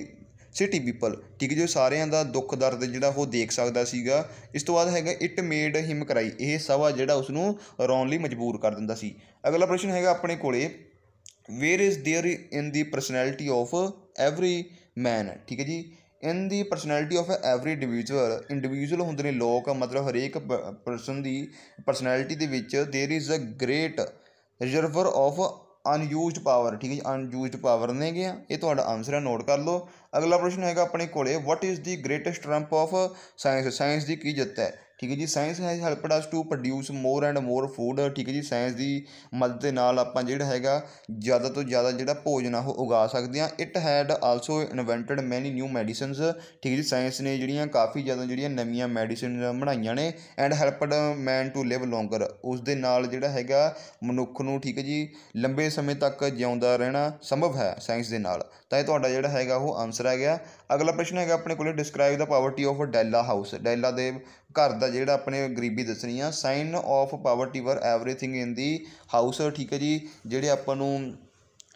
city people ਠੀਕ ਜੋ ਸਾਰਿਆਂ ਦਾ ਦੁੱਖ ਦਰਦ ਜਿਹੜਾ ਉਹ ਦੇਖ ਸਕਦਾ ਸੀਗਾ ਇਸ ਤੋਂ ਬਾਅਦ ਹੈਗਾ ਇਟ ਮੇਡ ਹਿਮ ਕਰਾਈ ਇਹ ਸਭਾ ਜਿਹੜਾ ਉਸ ਨੂੰ ਰੋਣ ਲਈ ਮਜਬੂਰ ਕਰ ਦਿੰਦਾ ਸੀ ਅਗਲਾ ਪ੍ਰਸ਼ਨ ਹੈਗਾ ਆਪਣੇ ਕੋਲੇ where is there in the personality of every man ਠੀਕ ਹੈ ਜੀ in the personality of every individual individual ਹੁੰਦੇ ਨੇ ਲੋਕ ਮਤਲਬ ਹਰੇਕ ਪਰਸਨ ਦੀ ਪਰਸਨੈਲਿਟੀ ਦੇ ਵਿੱਚ there is a great reservoir of unused power ਠੀਕ ਹੈ ਜੀ ਅਨਯੂਜ਼ਡ ਪਾਵਰ ਨੇਗੇ ਆ ਇਹ ਤੁਹਾਡਾ ਆਨਸਰ ਹੈ ਨੋਟ ਕਰ ਲਓ ਅਗਲਾ ਪ੍ਰਸ਼ਨ ਹੈਗਾ ਆਪਣੇ ਕੋਲੇ what is the greatest triumph of science science ਦੀ ਕੀ ਜਿੱਤ ਹੈ ਠੀਕ ਹੈ ਜੀ science has helped us to produce more and more food ਠੀਕ ਹੈ ਜੀ ਸਾਇੰਸ ਦੀ ਮਦਦ ਦੇ ਨਾਲ ਆਪਾਂ ਜਿਹੜਾ ਹੈਗਾ ਜ਼ਿਆਦਾ ਤੋਂ ਜ਼ਿਆਦਾ ਜਿਹੜਾ ਭੋਜਨ ਆ ਉਹ ਉਗਾ ਸਕਦੇ ਆ ਇਟ ਹੈਡ ਆਲਸੋ ਇਨਵੈਂਟਡ ਮੈਨੀ ਨਿਊ ਮੈਡੀਸਿਨਸ ਠੀਕ ਹੈ ਜੀ ਸਾਇੰਸ ਨੇ ਜਿਹੜੀਆਂ ਕਾਫੀ ਜ਼ਿਆਦਾ ਜਿਹੜੀਆਂ ਨਵੀਆਂ ਮੈਡੀਸਿਨਸ ਬਣਾਈਆਂ ਨੇ and helped man to live longer ਉਸ ਦੇ ਨਾਲ ਜਿਹੜਾ ਹੈਗਾ ਮਨੁੱਖ ਨੂੰ ਠੀਕ ਹੈ ਜੀ ਲੰਬੇ ਸਮੇਂ ਤੱਕ ਜਿਉਂਦਾ ਰਹਿਣਾ ਸੰਭਵ ਹੈ ਸਾਇੰਸ ਦੇ ਨਾਲ ਤਾਂ ਇਹ ਤੁਹਾਡਾ ਜਿਹੜਾ ਹੈਗਾ ਉਹ ਆਨਸਰ ਆ ਗਿਆ ਅਗਲਾ ਪ੍ਰਸ਼ਨ ਹੈਗਾ ਆਪਣੇ ਕੋਲੇ describe the poverty of Della house Della ਦੇ ਘਰ ਦਾ ਦਾ ਜਿਹੜਾ ਆਪਣੇ ਗਰੀਬੀ ਦੱਸਣੀ ਆ sign of poverty were everything in the house ਠੀਕ ਹੈ ਜੀ ਜਿਹੜੇ ਆਪਾਂ ਨੂੰ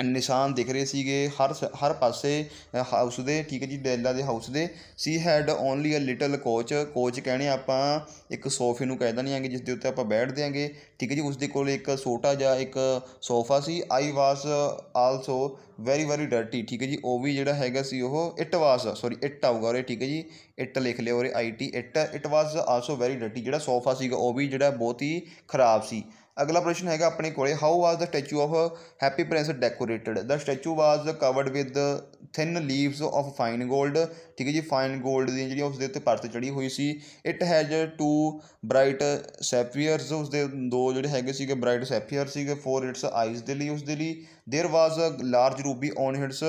ਨਿਸ਼ਾਨ ਦਿਖ ਰਹੇ ਸੀਗੇ ਹਰ ਹਰ ਪਾਸੇ ਹਾਊਸ ਦੇ ਠੀਕ ਹੈ ਜੀ ਡੈਲਾ ਦੇ ਹਾਊਸ ਦੇ she had only a little couch couch ਕਹਿੰਦੇ ਆਪਾਂ ਇੱਕ ਸੋਫੇ ਨੂੰ ਕਹਿ ਆਂਗੇ ਜਿਸ ਦੇ ਉੱਤੇ ਆਪਾਂ ਬੈਠਦੇ ਆਂਗੇ ਠੀਕ ਹੈ ਜੀ ਉਸ ਦੇ ਕੋਲ ਇੱਕ ਛੋਟਾ ਜਿਹਾ ਇੱਕ ਸੋਫਾ ਸੀ I was also very very dirty ਠੀਕ ਹੈ ਜੀ ਉਹ ਵੀ ਜਿਹੜਾ ਹੈਗਾ ਸੀ ਉਹ ਇਟ ਵਾਸ ਸੌਰੀ ਇਟ ਆਊਗਾ ਔਰ ਠੀਕ ਹੈ ਜੀ ਇਟ ਲਿਖ ਲਿਓ ਔਰ ਆਈ ਟੀ it it was also very dirty ਜਿਹੜਾ ਸੋਫਾ ਸੀਗਾ ਉਹ ਵੀ ਜਿਹੜਾ ਬਹੁਤ ਹੀ ਖਰਾਬ ਸੀ ਅਗਲਾ ਪ੍ਰਸ਼ਨ ਹੈਗਾ ਆਪਣੇ ਕੋਲੇ how was the statue of Happy Prince decorated the statue was covered with thin leaves of fine 골ਡ ਠੀਕ ਹੈ ਜੀ ਫਾਈਨ 골ਡ ਦੀ ਜਿਹੜੀ ਉਸ ਦੇ ਉੱਤੇ ਪਰਤ ਚੜੀ ਹੋਈ ਸੀ it has two bright sapphires ਉਸ ਦੇ ਦੋ ਜਿਹੜੇ ਹੈਗੇ ਸੀਗੇ ਬ੍ਰਾਈਟ ਸੈਫੀਅਰ ਸੀਗੇ ਫੋਰ ਇਟਸ ਆਈਜ਼ ਦੇ ਲਈ ਉਸ ਦੇ ਲਈ there was a large ruby on its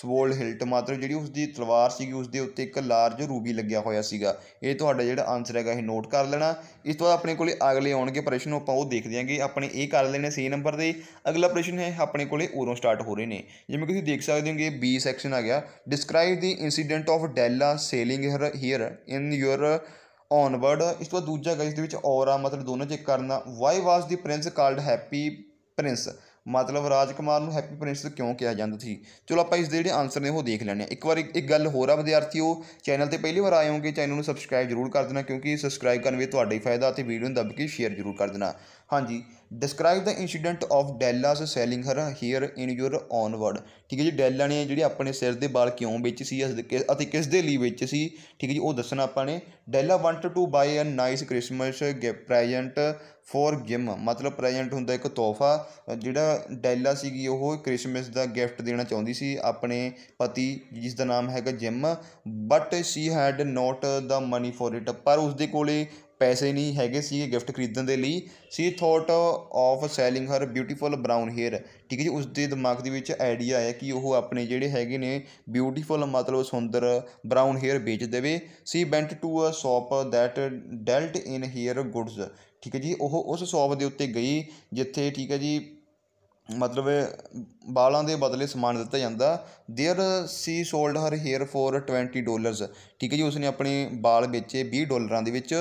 sword hilt ਮਾਤਰ ਜਿਹੜੀ ਉਸ ਦੀ ਤਲਵਾਰ ਸੀਗੀ ਉਸ ਦੇ ਉੱਤੇ ਇੱਕ ਲਾਰਜ ਰੂਬੀ ਲੱਗਿਆ ਹੋਇਆ ਸੀਗਾ ਇਹ ਤੁਹਾਡਾ ਜਿਹੜਾ ਆਨਸਰ ਹੈਗਾ ਇਹ ਨੋਟ ਕਰ ਲੈਣਾ ਇਸ ਤੋਂ ਬਾਅਦ ਆਪਣੇ ਕੋਲੇ ਅਗਲੇ ਆਉਣਗੇ ਪ੍ਰਸ਼ਨ ਆਪਾਂ ਉਹ ਦੇਖ ਦਿਆਂਗੇ ਆਪਣੇ ਇਹ ਕਰ ਲੈਣੇ ਸੀ ਨੰਬਰ ਦੇ ਅਗਲਾ ਪ੍ਰਸ਼ਨ ਹੈ ਆਪਣੇ ਕੋਲੇ ਉਰੋਂ ਸਟਾਰਟ ਹੋ ਰਹੇ ਨੇ ਜਿਵੇਂ ਕਿ ਤੁਸੀਂ ਦੇਖ ਸਕਦੇ ਹੋਗੇ ਬੀ ਸੈਕਸ਼ਨ ਆ ਗਿਆ describe the incident of Della selling hair in your own word ਇਸ ਤੋਂ ਬਾਅਦ ਦੂਜਾ ਗਾਇਸ ਦੇ ਵਿੱਚ ਔਰ ਆ ਮਤਲਬ ਦੋਨੋਂ ਚੈੱਕ ਕਰਨਾ why was the prince called Happy Prince ਮਤਲਬ ਰਾਜਕੁਮਾਰ ਨੂੰ ਹੈਪੀ ਪ੍ਰਿੰਸ ਕਿਉਂ ਕਿਹਾ ਜਾਂਦਾ ਸੀ ਚਲੋ ਆਪਾਂ ਇਸ ਦੇ ਜਿਹੜੇ ਆਨਸਰ ਨੇ ਉਹ ਦੇਖ ਲੈਣੇ ਆ ਇੱਕ ਵਾਰ ਇੱਕ ਗੱਲ ਹੋਰ ਆ ਵਿਦਿਆਰਥੀਓ ਚੈਨਲ ਤੇ ਪਹਿਲੀ ਵਾਰ ਆਏ ਹੋਗੇ ਚੈਨਲ ਨੂੰ ਸਬਸਕ੍ਰਾਈਬ ਜ਼ਰੂਰ ਕਰ ਦੇਣਾ ਕਿਉਂਕਿ ਸਬਸਕ੍ਰਾਈਬ ਕਰਨ ਵਿੱਚ ਤੁਹਾਡਾ ਹੀ ਫਾਇਦਾ ਤੇ ਵੀਡੀਓ ਨੂੰ ਦੱਬ ਕੇ ਸ਼ੇਅਰ ਜ਼ਰੂਰ ਕਰ ਦੇਣਾ ਹਾਂਜੀ describe the incident of Della's selling her hair in your own word ਠੀਕ ਹੈ ਜੀ ਡੈਲਾ ਨੇ ਜਿਹੜੇ ਆਪਣੇ ਸਿਰ ਦੇ ਵਾਲ ਕਿਉਂ ਵਿੱਚ ਸੀ ਅਤੇ ਕਿਸ ਦੇ ਲਈ ਵਿੱਚ ਸੀ ਠੀਕ ਹੈ ਜੀ ਉਹ ਦੱਸਣਾ ਆਪਾਂ ਨੇ Della want to buy a nice Christmas present for Jim ਮਤਲਬ ਪ੍ਰੈਜ਼ੈਂਟ ਹੁੰਦਾ ਇੱਕ ਤੋਹਫਾ ਜਿਹੜਾ ਡੈਲਾ ਸੀਗੀ ਉਹ ਕ੍ਰਿਸਮਸ ਦਾ ਗਿਫਟ ਦੇਣਾ ਚਾਹੁੰਦੀ ਸੀ ਆਪਣੇ ਪਤੀ ਜਿਸ ਦਾ ਨਾਮ ਹੈਗਾ Jim but she had not the money for it ਪਰ ਉਸ ਦੇ ਕੋਲੇ ਪੈਸੇ ਨਹੀਂ ਹੈਗੇ ਸੀ ਗਿਫਟ ਖਰੀਦਣ ਦੇ ਲਈ she thought of selling her beautiful brown hair ਠੀਕ ਹੈ ਜੀ ਉਸ ਦੇ ਦਿਮਾਗ ਦੇ ਵਿੱਚ ਆਈਡੀਆ ਆਇਆ ਕਿ ਉਹ ਆਪਣੇ ਜਿਹੜੇ ਹੈਗੇ ਨੇ ਬਿਊਟੀਫੁਲ ਮਤਲਬ ਸੁੰਦਰ ਬਰਾਊਨ ਹੇਅਰ ਵੇਚ ਦੇਵੇ she went to a shop that dealt in hair goods ਠੀਕ ਹੈ ਜੀ ਉਹ ਉਸ ਸ਼ਾਪ ਦੇ ਉੱਤੇ ਗਈ ਜਿੱਥੇ ਠੀਕ ਹੈ ਜੀ ਮਤਲਬ ਬਾਲਾਂ ਦੇ ਬਦਲੇ ਸਮਾਨ ਦਿੱਤਾ ਜਾਂਦਾ there she sold her hair for 20 dollars ਠੀਕ ਹੈ ਜੀ ਉਸਨੇ ਆਪਣੇ ਬਾਲ ਵੇਚੇ 20 ਡਾਲਰਾਂ ਦੇ ਵਿੱਚ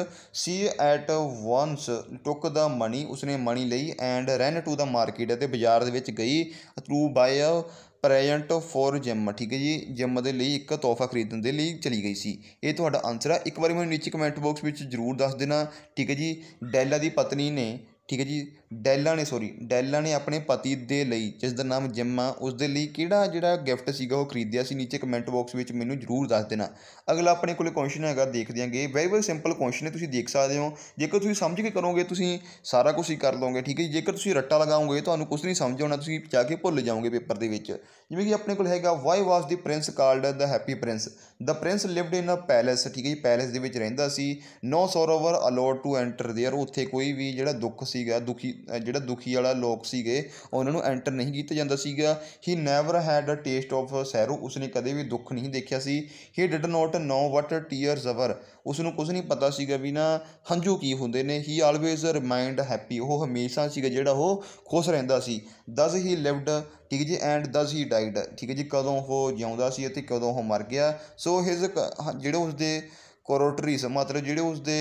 she at once took the money ਉਸਨੇ ਮਨੀ ਲਈ and ran to the market ਤੇ ਬਾਜ਼ਾਰ ਦੇ ਵਿੱਚ ਗਈ to buy a present for Jim ਠੀਕ ਹੈ ਜੀ ਜਿਮ ਦੇ ਲਈ ਇੱਕ ਤੋਹਫਾ ਖਰੀਦਣ ਦੇ ਲਈ ਚਲੀ ਗਈ ਸੀ ਇਹ ਤੁਹਾਡਾ ਆਨਸਰ ਹੈ ਇੱਕ ਵਾਰੀ ਮੈਨੂੰ ਨੀਚੇ ਕਮੈਂਟ ਬਾਕਸ ਵਿੱਚ ਜ਼ਰੂਰ ਦੱਸ ਦੇਣਾ ਠੀਕ ਹੈ ਜੀ ਡੈਲਾ ਦੀ ਪਤਨੀ ਨੇ ਠੀਕ ਹੈ ਜੀ ਡੈਲਾ ਨੇ ਸੌਰੀ ਡੈਲਾ ਨੇ ਆਪਣੇ ਪਤੀ ਦੇ ਲਈ ਜਿਸ ਦਾ ਨਾਮ ਜਿਮ ਆ ਉਸ ਦੇ ਲਈ ਕਿਹੜਾ ਜਿਹੜਾ ਗਿਫਟ ਸੀਗਾ ਉਹ ਖਰੀਦਿਆ ਸੀ ਨੀਚੇ ਕਮੈਂਟ ਬਾਕਸ ਵਿੱਚ ਮੈਨੂੰ ਜਰੂਰ ਦੱਸ ਦੇਣਾ ਅਗਲਾ ਆਪਣੇ ਕੋਲੇ ਕੁਐਸਚਨ ਹੈਗਾ ਦੇਖ ਦਿਆਂਗੇ ਵੈਰੀ ਵੈਰੀ ਸਿੰਪਲ ਕੁਐਸਚਨ ਹੈ ਤੁਸੀਂ ਦੇਖ ਸਕਦੇ ਹੋ ਜੇਕਰ ਤੁਸੀਂ ਸਮਝ ਕੇ ਕਰੋਗੇ ਤੁਸੀਂ ਸਾਰਾ ਕੁਝ ਹੀ ਕਰ ਲਓਗੇ ਠੀਕ ਹੈ ਜੇਕਰ ਤੁਸੀਂ ਰੱਟਾ ਲਗਾਓਗੇ ਤੁਹਾਨੂੰ ਕੁਝ ਨਹੀਂ ਸਮਝ ਆਉਣਾ ਤੁਸੀਂ ਜਾ ਕੇ ਭੁੱਲ ਜਾਓਗੇ ਪੇਪਰ ਦੇ ਵਿੱਚ ਜਿਵੇਂ ਕਿ ਆਪਣੇ ਕੋਲ ਹੈਗਾ why was the prince called the Happy Prince the prince lived in a palace ਠੀਕ ਹੈ ਜੀ ਪੈਲੇਸ ਦੇ ਵਿੱਚ ਰਹਿੰਦਾ ਸੀ no sorrow allowed to enter there ਉੱਥੇ ਕੋਈ ਵੀ ਜਿਹੜਾ ਦੁੱਖ ਸੀਗਾ ਦੁਖੀ ਜਿਹੜਾ ਦੁਖੀ ਵਾਲਾ ਲੋਕ ਸੀਗੇ ਉਹਨਾਂ ਨੂੰ ਐਂਟਰ ਨਹੀਂ ਕੀਤਾ ਜਾਂਦਾ ਸੀਗਾ he never had a taste of sorrow ਉਸਨੇ ਕਦੇ ਵੀ ਦੁੱਖ ਨਹੀਂ ਦੇਖਿਆ ਸੀ he did not know what tears are ਉਸ ਨੂੰ ਕੁਝ ਨਹੀਂ ਪਤਾ ਸੀਗਾ ਵੀ ਨਾ ਹੰਝੂ ਕੀ ਹੁੰਦੇ ਨੇ ਹੀ ਆਲਵੇਜ਼ ਰਿਮਾਈਂਡ ਹੈਪੀ ਉਹ ਹਮੇਸ਼ਾ ਸੀਗਾ ਜਿਹੜਾ ਉਹ ਖੁਸ਼ ਰਹਿੰਦਾ ਸੀ ਦਸ ਹੀ ਲਿਵਡ ਠੀਕ ਹੈ ਜੀ ਐਂਡ ਦਸ ਹੀ ਡਾਈਡ ਠੀਕ ਹੈ ਜੀ ਕਦੋਂ ਉਹ ਜਿਉਂਦਾ ਸੀ ਅਤੇ ਕਦੋਂ ਉਹ ਮਰ ਗਿਆ ਸੋ ਹਿਸ ਜਿਹੜੇ ਉਸਦੇ ਕੋਰੋਟਰੀਸ ਮਤਲਬ ਜਿਹੜੇ ਉਸਦੇ